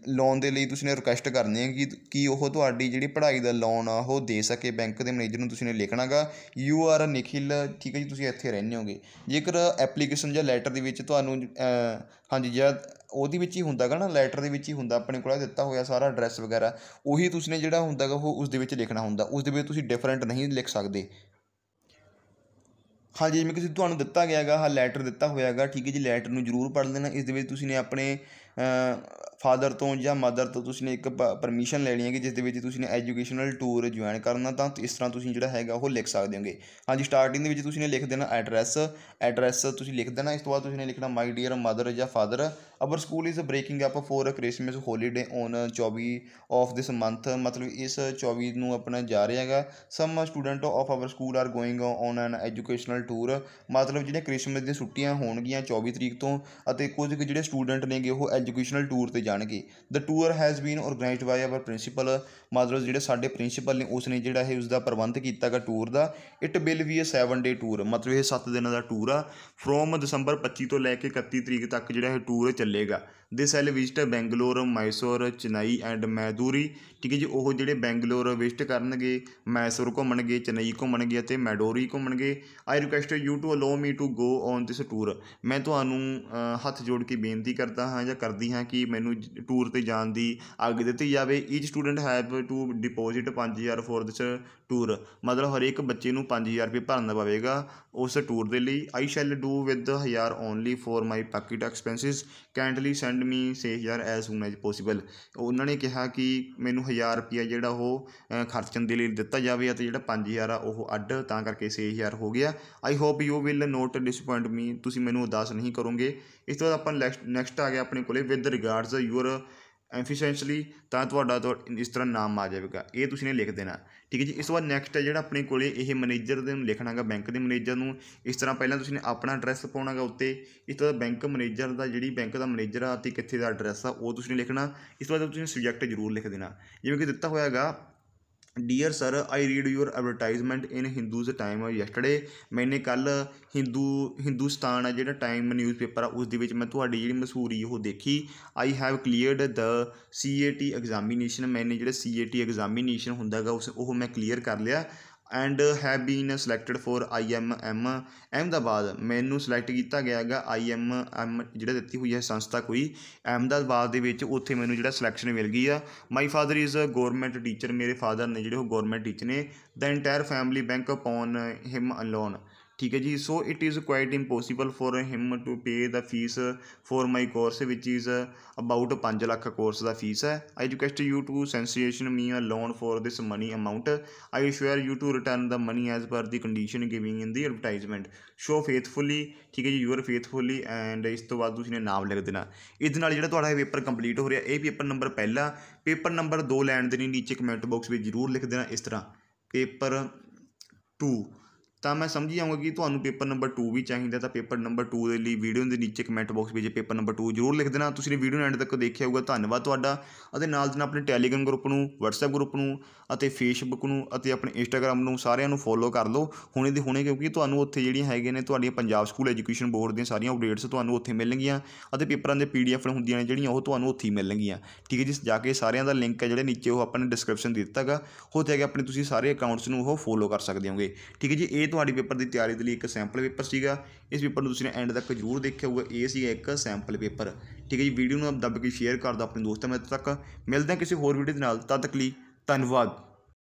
ਲੋਨ ਦੇ ਲਈ ਤੁਸੀਂ ਨੇ ਰਿਕਵੈਸਟ ਕਰਨੀ ਹੈ ਕਿ ਕੀ ਉਹ ਤੁਹਾਡੀ ਜਿਹੜੀ ਪੜ੍ਹਾਈ ਦਾ ਲੋਨ ਆ ਉਹ ਦੇ ਸਕੇ ਬੈਂਕ ਦੇ ਮੈਨੇਜਰ ਨੂੰ ਤੁਸੀਂ ਨੇ ਲਿਖਣਾਗਾ ਯੂ ਆਰ ਨikhil ਠੀਕ ਹੈ ਜੀ ਤੁਸੀਂ ਇੱਥੇ ਰਹਿੰਦੇ ਹੋਗੇ ਜੇਕਰ ਐਪਲੀਕੇਸ਼ਨ ਜਾਂ ਲੈਟਰ ਦੇ ਵਿੱਚ ਤੁਹਾਨੂੰ ਹਾਂਜੀ ਜਾਂ ਉਹਦੇ ਵਿੱਚ ਹੀ ਹੁੰਦਾਗਾ ਨਾ ਲੈਟਰ ਦੇ ਵਿੱਚ ਹੀ ਹੁੰਦਾ ਆਪਣੇ ਕੋਲ ਦਿੱਤਾ ਹੋਇਆ ਸਾਰਾ ਐਡਰੈਸ ਵਗੈਰਾ ਉਹੀ ਤੁਸੀਂ ਨੇ ਜਿਹੜਾ ਹੁੰਦਾਗਾ ਉਹ ਉਸ ਦੇ ਵਿੱਚ ਲਿਖਣਾ ਹੁੰਦਾ ਉਸ ਦੇ ਵਿੱਚ ਤੁਸੀਂ ਡਿਫਰੈਂਟ ਨਹੀਂ ਲਿਖ ਸਕਦੇ ਹਾਂ ਜਿਵੇਂ ਕਿ ਤੁਹਾਨੂੰ ਦਿੱਤਾ ਗਿਆ ਹੈਗਾ ਹਾਂ ਲੈਟਰ ਦਿੱਤਾ ਹੋਇਆ ਹੈਗਾ ਠੀਕ ਹੈ ਜੀ ਲੈਟਰ ਨੂੰ ਜ਼ਰੂਰ ਪੜ੍ਹ ਲੈਣਾ ਇਸ ਦੇ ਵਿੱਚ ਤੁਸੀਂ ਨੇ ਆਪਣੇ ਫਾਦਰ ਤੋਂ ਜਾਂ ਮਦਰ ਤੋਂ ਤੁਸੀਂ ਨੇ ਇੱਕ ਪਰਮਿਸ਼ਨ ਲੈਣੀ ਹੈ ਕਿ ਜਿਸ ਦੇ ਵਿੱਚ ਤੁਸੀਂ ਨੇ ਐਜੂਕੇਸ਼ਨਲ ਟੂਰ ਜੁਆਇਨ ਕਰਨਾ ਤਾਂ ਇਸ ਤਰ੍ਹਾਂ ਤੁਸੀਂ ਜਿਹੜਾ ਹੈਗਾ ਉਹ ਲਿਖ ਸਕਦੇ ਹੋਗੇ ਹਾਂਜੀ ਸਟਾਰਟਿੰਗ ਦੇ ਵਿੱਚ ਤੁਸੀਂ ਨੇ ਲਿਖ ਦੇਣਾ ਐਡਰੈਸ ਐਡਰੈਸ ਤੁਸੀਂ ਲਿਖ ਦੇਣਾ ਇਸ ਤੋਂ ਬਾਅਦ ਤੁਸੀਂ ਨੇ ਲਿਖਣਾ ਮਾਈ ਡੀਅਰ ਮਦਰ ਜਾਂ father our school is breaking up for a Christmas holiday on 24 of this month ਮਤਲਬ ਇਸ 24 ਨੂੰ ਆਪਣਾ ਜਾ ਰਿਹਾ ਹੈਗਾ some student of our school are going on an educational tour ਮਤਲਬ ਜਿਹੜੇ ਕ੍ਰਿਸਮਸ ਦੀਆਂ ਛੁੱਟੀਆਂ ਹੋਣਗੀਆਂ 24 ਤਰੀਕ ਤੋਂ ਅਤੇ ਕੁਝ ਜਿਹੜੇ ਸਟੂਡੈਂਟ ਨੇਗੇ ਉਹ ਐਜੂਕੇਸ਼ਨਲ ਟੂਰ ਤੇ ਜਾਣਗੇ the tour has been organised by our principal ਮਤਲਬ ਜਿਹੜੇ ਸਾਡੇ ਪ੍ਰਿੰਸੀਪਲ ਨੇ ਉਸ ਨੇ ਜਿਹੜਾ ਇਹ ਉਸ ਦਾ ਪ੍ਰਬੰਧ ਕੀਤਾਗਾ ਟੂਰ ਦਾ it will be a 7 day tour ਮਤਲਬ ਇਹ 7 ਦਿਨਾਂ ਦਾ ਟੂਰ ਆ ਫਰੋਮ ਦਸੰਬਰ 25 ਤੋਂ ਲੈ ਕੇ 31 ਤਰੀਕ ਤੱਕ ਜਿਹੜਾ ਇਹ ਟੂਰ ਚੱਲੇਗਾ they shall visit Bangalore Mysore Chennai and Madurai ਠੀਕ ਹੈ ਜੀ ਉਹ ਜਿਹੜੇ ਬੈਂਗਲੌਰ ਵਿਜ਼ਿਟ ਕਰਨਗੇ ਮੈਸੂਰ ਘੁੰਮਣਗੇ ਚੇਨਈ ਘੁੰਮਣਗੇ ਅਤੇ ਮੈਡੋਰੀ ਘੁੰਮਣਗੇ I request you to allow me to go on this tour ਮੈਂ ਤੁਹਾਨੂੰ ਹੱਥ ਜੋੜ ਕੇ ਬੇਨਤੀ ਕਰਦਾ ਹਾਂ ਜਾਂ ਕਰਦੀ ਹਾਂ ਕਿ ਮੈਨੂੰ ਟੂਰ ਤੇ ਜਾਣ ਦੀ ਆਗਿਆ ਦਿੱਤੀ ਜਾਵੇ each student have to deposit 5000 for this tour ਮਤਲਬ ਹਰੇਕ ਬੱਚੇ ਨੂੰ 5000 ਰੁਪਏ ਭਰਨਾ ਪਵੇਗਾ ਉਸ ਟੂਰ ਦੇ ਲਈ I shall do with 1000 only for my pocket expenses kindly send me 6000 as soon as possible ਉਹਨਾਂ ਨੇ ਕਿਹਾ ਕਿ ਮੈਨੂੰ 1000 ਰੁਪਿਆ ਜਿਹੜਾ ਉਹ ਖਰਚਣ ਦੇ ਲਈ ਦਿੱਤਾ ਜਾਵੇ ਅਤੇ ਜਿਹੜਾ 5000 ਆ ਉਹ ਅੱਡ ਤਾਂ ਕਰਕੇ 6000 ਹੋ ਗਿਆ I hope you will not disappoint me ਤੁਸੀਂ ਮੈਨੂੰ ਉਦਾਸ ਨਹੀਂ ਕਰੋਗੇ ਇਸ ਤੋਂ ਬਾਅਦ ਆਪਾਂ ਨੈਕਸਟ ਆ ਗਿਆ ਆਪਣੇ ਕੋਲੇ ਵਿਦ ਰਿਗਾਰਡਸ ਯੂਅਰ ਐਫੀਸ਼ੀਐਂਸ਼ਲੀ ਤਾਂ ਤੁਹਾਡਾ ਇਸ ਤਰ੍ਹਾਂ ਨਾਮ ਆ ਜਾਵੇਗਾ ਇਹ ਤੁਸੀਂ ਨੇ ਲਿਖ ਦੇਣਾ ਠੀਕ ਹੈ ਜੀ ਇਸ ਤੋਂ ਬਾਅਦ ਨੈਕਸਟ ਹੈ ਜਿਹੜਾ ਆਪਣੇ ਕੋਲੇ ਇਹ ਮੈਨੇਜਰ ਦੇ ਨੂੰ ਲਿਖਣਾਗਾ ਬੈਂਕ ਦੇ ਮੈਨੇਜਰ ਨੂੰ ਇਸ ਤਰ੍ਹਾਂ ਪਹਿਲਾਂ ਤੁਸੀਂ ਨੇ ਆਪਣਾ ਐਡਰੈਸ ਪਾਉਣਾਗਾ ਉੱਤੇ ਇਸ ਤੋਂ ਬਾਅਦ ਬੈਂਕ ਮੈਨੇਜਰ ਦਾ ਜਿਹੜੀ ਬੈਂਕ ਦਾ ਮੈਨੇਜਰ ਆ ਤੇ ਕਿੱਥੇ ਦਾ ਐਡਰੈਸ ਆ ਉਹ ਤੁਸੀਂ ਨੇ ਲਿਖਣਾ ਇਸ ਤੋਂ ਬਾਅਦ ਤੁਸੀਂ ਸਬਜੈਕਟ ਜ਼ਰੂਰ ਲਿਖ ਦੇਣਾ ਜਿਵੇਂ ਕਿ ਦਿੱਤਾ ਹੋਇਆਗਾ dear sir I read your advertisement in Hindu's time yesterday ਮੈਨੇ ਕੱਲ ਹਿੰਦੂ ਹਿੰਦੁਸਤਾਨ ਆ ਜਿਹੜਾ ਟਾਈਮ ਨਿਊਜ਼ਪੇਪਰ ਆ ਉਸ ਦੇ ਵਿੱਚ ਮੈਂ ਤੁਹਾਡੀ ਜਿਹੜੀ ਮਸ਼ਹੂਰੀ ਉਹ ਦੇਖੀ I have cleared the CAT examination ਮੈਨੇ ਜਿਹੜਾ ਸੀਏਟੀ ਐਗਜ਼ਾਮੀਨੇਸ਼ਨ ਹੁੰਦਾਗਾ ਉਸ ਉਹ ਮੈਂ ਕਲੀਅਰ ਕਰ ਲਿਆ and have been selected for I M M Ahmedabad ਮੈਨੂੰ ਸਿਲੈਕਟ ਕੀਤਾ ਗਿਆ ਹੈਗਾ ਆਈ ਐਮ ਐਮ ਜਿਹੜਾ ਦਿੱਤੀ ਹੋਈ ਹੈ ਸੰਸਥਾ ਕੋਈ ਅਹਿਮਦਾਬਾਦ ਦੇ ਵਿੱਚ ਉੱਥੇ ਮੈਨੂੰ ਜਿਹੜਾ ਸਿਲੈਕਸ਼ਨ ਮਿਲ ਗਈ ਆ my father is a government teacher ਮੇਰੇ ਫਾਦਰ ਨੇ ਜਿਹੜੇ ਉਹ ਗਵਰਨਮੈਂਟ ਟੀਚਰ ਨੇ the entire family bank upon him alone ਠੀਕ ਹੈ ਜੀ so it is quite impossible for him to pay the fee for my course which is about 5 lakh course ਦਾ fee ਹੈ I request you to sanction me a loan for this money amount I share you to return the money as per the condition giving in the advertisement show faithfully ਠੀਕ ਹੈ ਜੀ your faithfully and ਇਸ ਤੋਂ ਬਾਅਦ ਤੁਸੀਂ ਨੇ ਨਾਮ ਲਿਖ ਦੇਣਾ ਇਸ ਨਾਲ ਜਿਹੜਾ ਤੁਹਾਡਾ ਪੇਪਰ ਕੰਪਲੀਟ ਹੋ ਰਿਹਾ ਇਹ ਪੇਪਰ ਨੰਬਰ ਪਹਿਲਾ ਪੇਪਰ ਨੰਬਰ 2 ਲੈਣ ਦੇ ਲਈ ਨੀਚੇ ਕਮੈਂਟ ਬਾਕਸ ਵਿੱਚ ਜ਼ਰੂਰ ਲਿਖ ਦੇਣਾ ਇਸ ਤਰ੍ਹਾਂ ਪੇਪਰ 2 ਤਾਂ ਮੈਂ ਸਮਝ ਜਾਊਂਗਾ ਕਿ ਤੁਹਾਨੂੰ ਪੇਪਰ ਨੰਬਰ 2 ਵੀ ਚਾਹੀਦਾ ਤਾਂ ਪੇਪਰ ਨੰਬਰ 2 ਦੇ ਲਈ ਵੀਡੀਓ ਦੇ ਨੀਚੇ ਕਮੈਂਟ ਬਾਕਸ ਵਿੱਚ ਪੇਪਰ ਨੰਬਰ 2 ਜ਼ਰੂਰ ਲਿਖ ਦੇਣਾ ਤੁਸੀਂ ਨੇ ਵੀਡੀਓ ਐਂਡ ਤੱਕ ਦੇਖਿਆ ਹੋਊਗਾ ਧੰਨਵਾਦ ਤੁਹਾਡਾ ਅਤੇ ਨਾਲ ਦੇ ਨਾਲ ਆਪਣੇ ਟੈਲੀਗ੍ਰਾਮ ਗਰੁੱਪ ਨੂੰ WhatsApp ਗਰੁੱਪ ਨੂੰ ਅਤੇ Facebook ਨੂੰ ਅਤੇ ਆਪਣੇ Instagram ਨੂੰ ਸਾਰਿਆਂ ਨੂੰ ਫੋਲੋ ਕਰ ਲਓ ਹੁਣੇ ਦੀ ਹੁਣੇ ਕਿਉਂਕਿ ਤੁਹਾਨੂੰ ਉੱਥੇ ਜਿਹੜੀਆਂ ਹੈਗੇ ਨੇ ਤੁਹਾਡੀਆਂ ਪੰਜਾਬ ਸਕੂਲ ਐਜੂਕੇਸ਼ਨ ਬੋਰਡ ਦੀਆਂ ਸਾਰੀਆਂ ਅਪਡੇਟਸ ਤੁਹਾਨੂੰ ਉੱਥੇ ਮਿਲਣਗੀਆਂ ਅਤੇ ਪੇਪਰਾਂ ਦੇ ਪੀਡੀਐਫ ਹੁੰਦੀਆਂ ਨੇ ਜਿਹੜੀਆਂ ਉਹ ਤੁਹਾਨੂੰ ਉੱਥੇ ਹੀ ਮਿਲਣਗੀਆਂ ਠੀਕ ਹੈ ਜੀ ਜਾ ਕੇ ਸਾਰਿਆਂ ਦਾ ਲਿੰਕ ਹੈ ਜਿਹੜੇ ਨੀਚੇ ਉਹ ਆਪਣੇ ਡਿਸਕ੍ਰਿਪਸ਼ਨ ਦੇ ਦਿੱਤਾਗਾ ਹੋ ਜਾਏਗਾ ਆਪਣੇ ਤੁਸੀਂ ਸਾਰੇ ਅਕਾਊਂਟਸ ਨੂੰ ਉਹ ਫੋਲੋ ਕਰ ਸਕਦੇ ਹੋਗੇ ਠੀਕ ਹੈ ਜੀ ਇਹ ਤੁਹਾਡੀ ਪੇਪਰ ਦੀ ਤਿਆਰੀ ਦੇ ਲਈ ਇੱਕ ਸੈਂਪਲ ਪੇਪਰ ਸੀਗਾ ਇਸ ਪੇਪਰ ਨੂੰ ਤੁਸੀਂ ਐਂਡ ਤੱਕ ਜ਼ਰੂਰ ਦੇਖਿਆ ਹੋਊਗਾ ਇਹ ਸੀਗਾ ਇੱਕ ਸੈਂਪਲ ਪੇਪਰ ਠੀਕ ਹੈ ਜੀ ਵੀਡੀਓ ਨੂੰ ਦੱਬ ਕੇ ਸ਼ੇਅਰ ਕਰ ਦਿਓ ਆਪਣੇ ਦੋਸਤਾਂ ਮਿੱਤਰਾਂ ਤੱਕ ਮਿਲਦੇ ਹਾਂ ਕਿਸੇ ਹੋਰ ਵੀਡੀਓ ਦੇ ਨਾਲ ਤਦ ਤੱਕ ਲਈ ਧੰਨਵਾਦ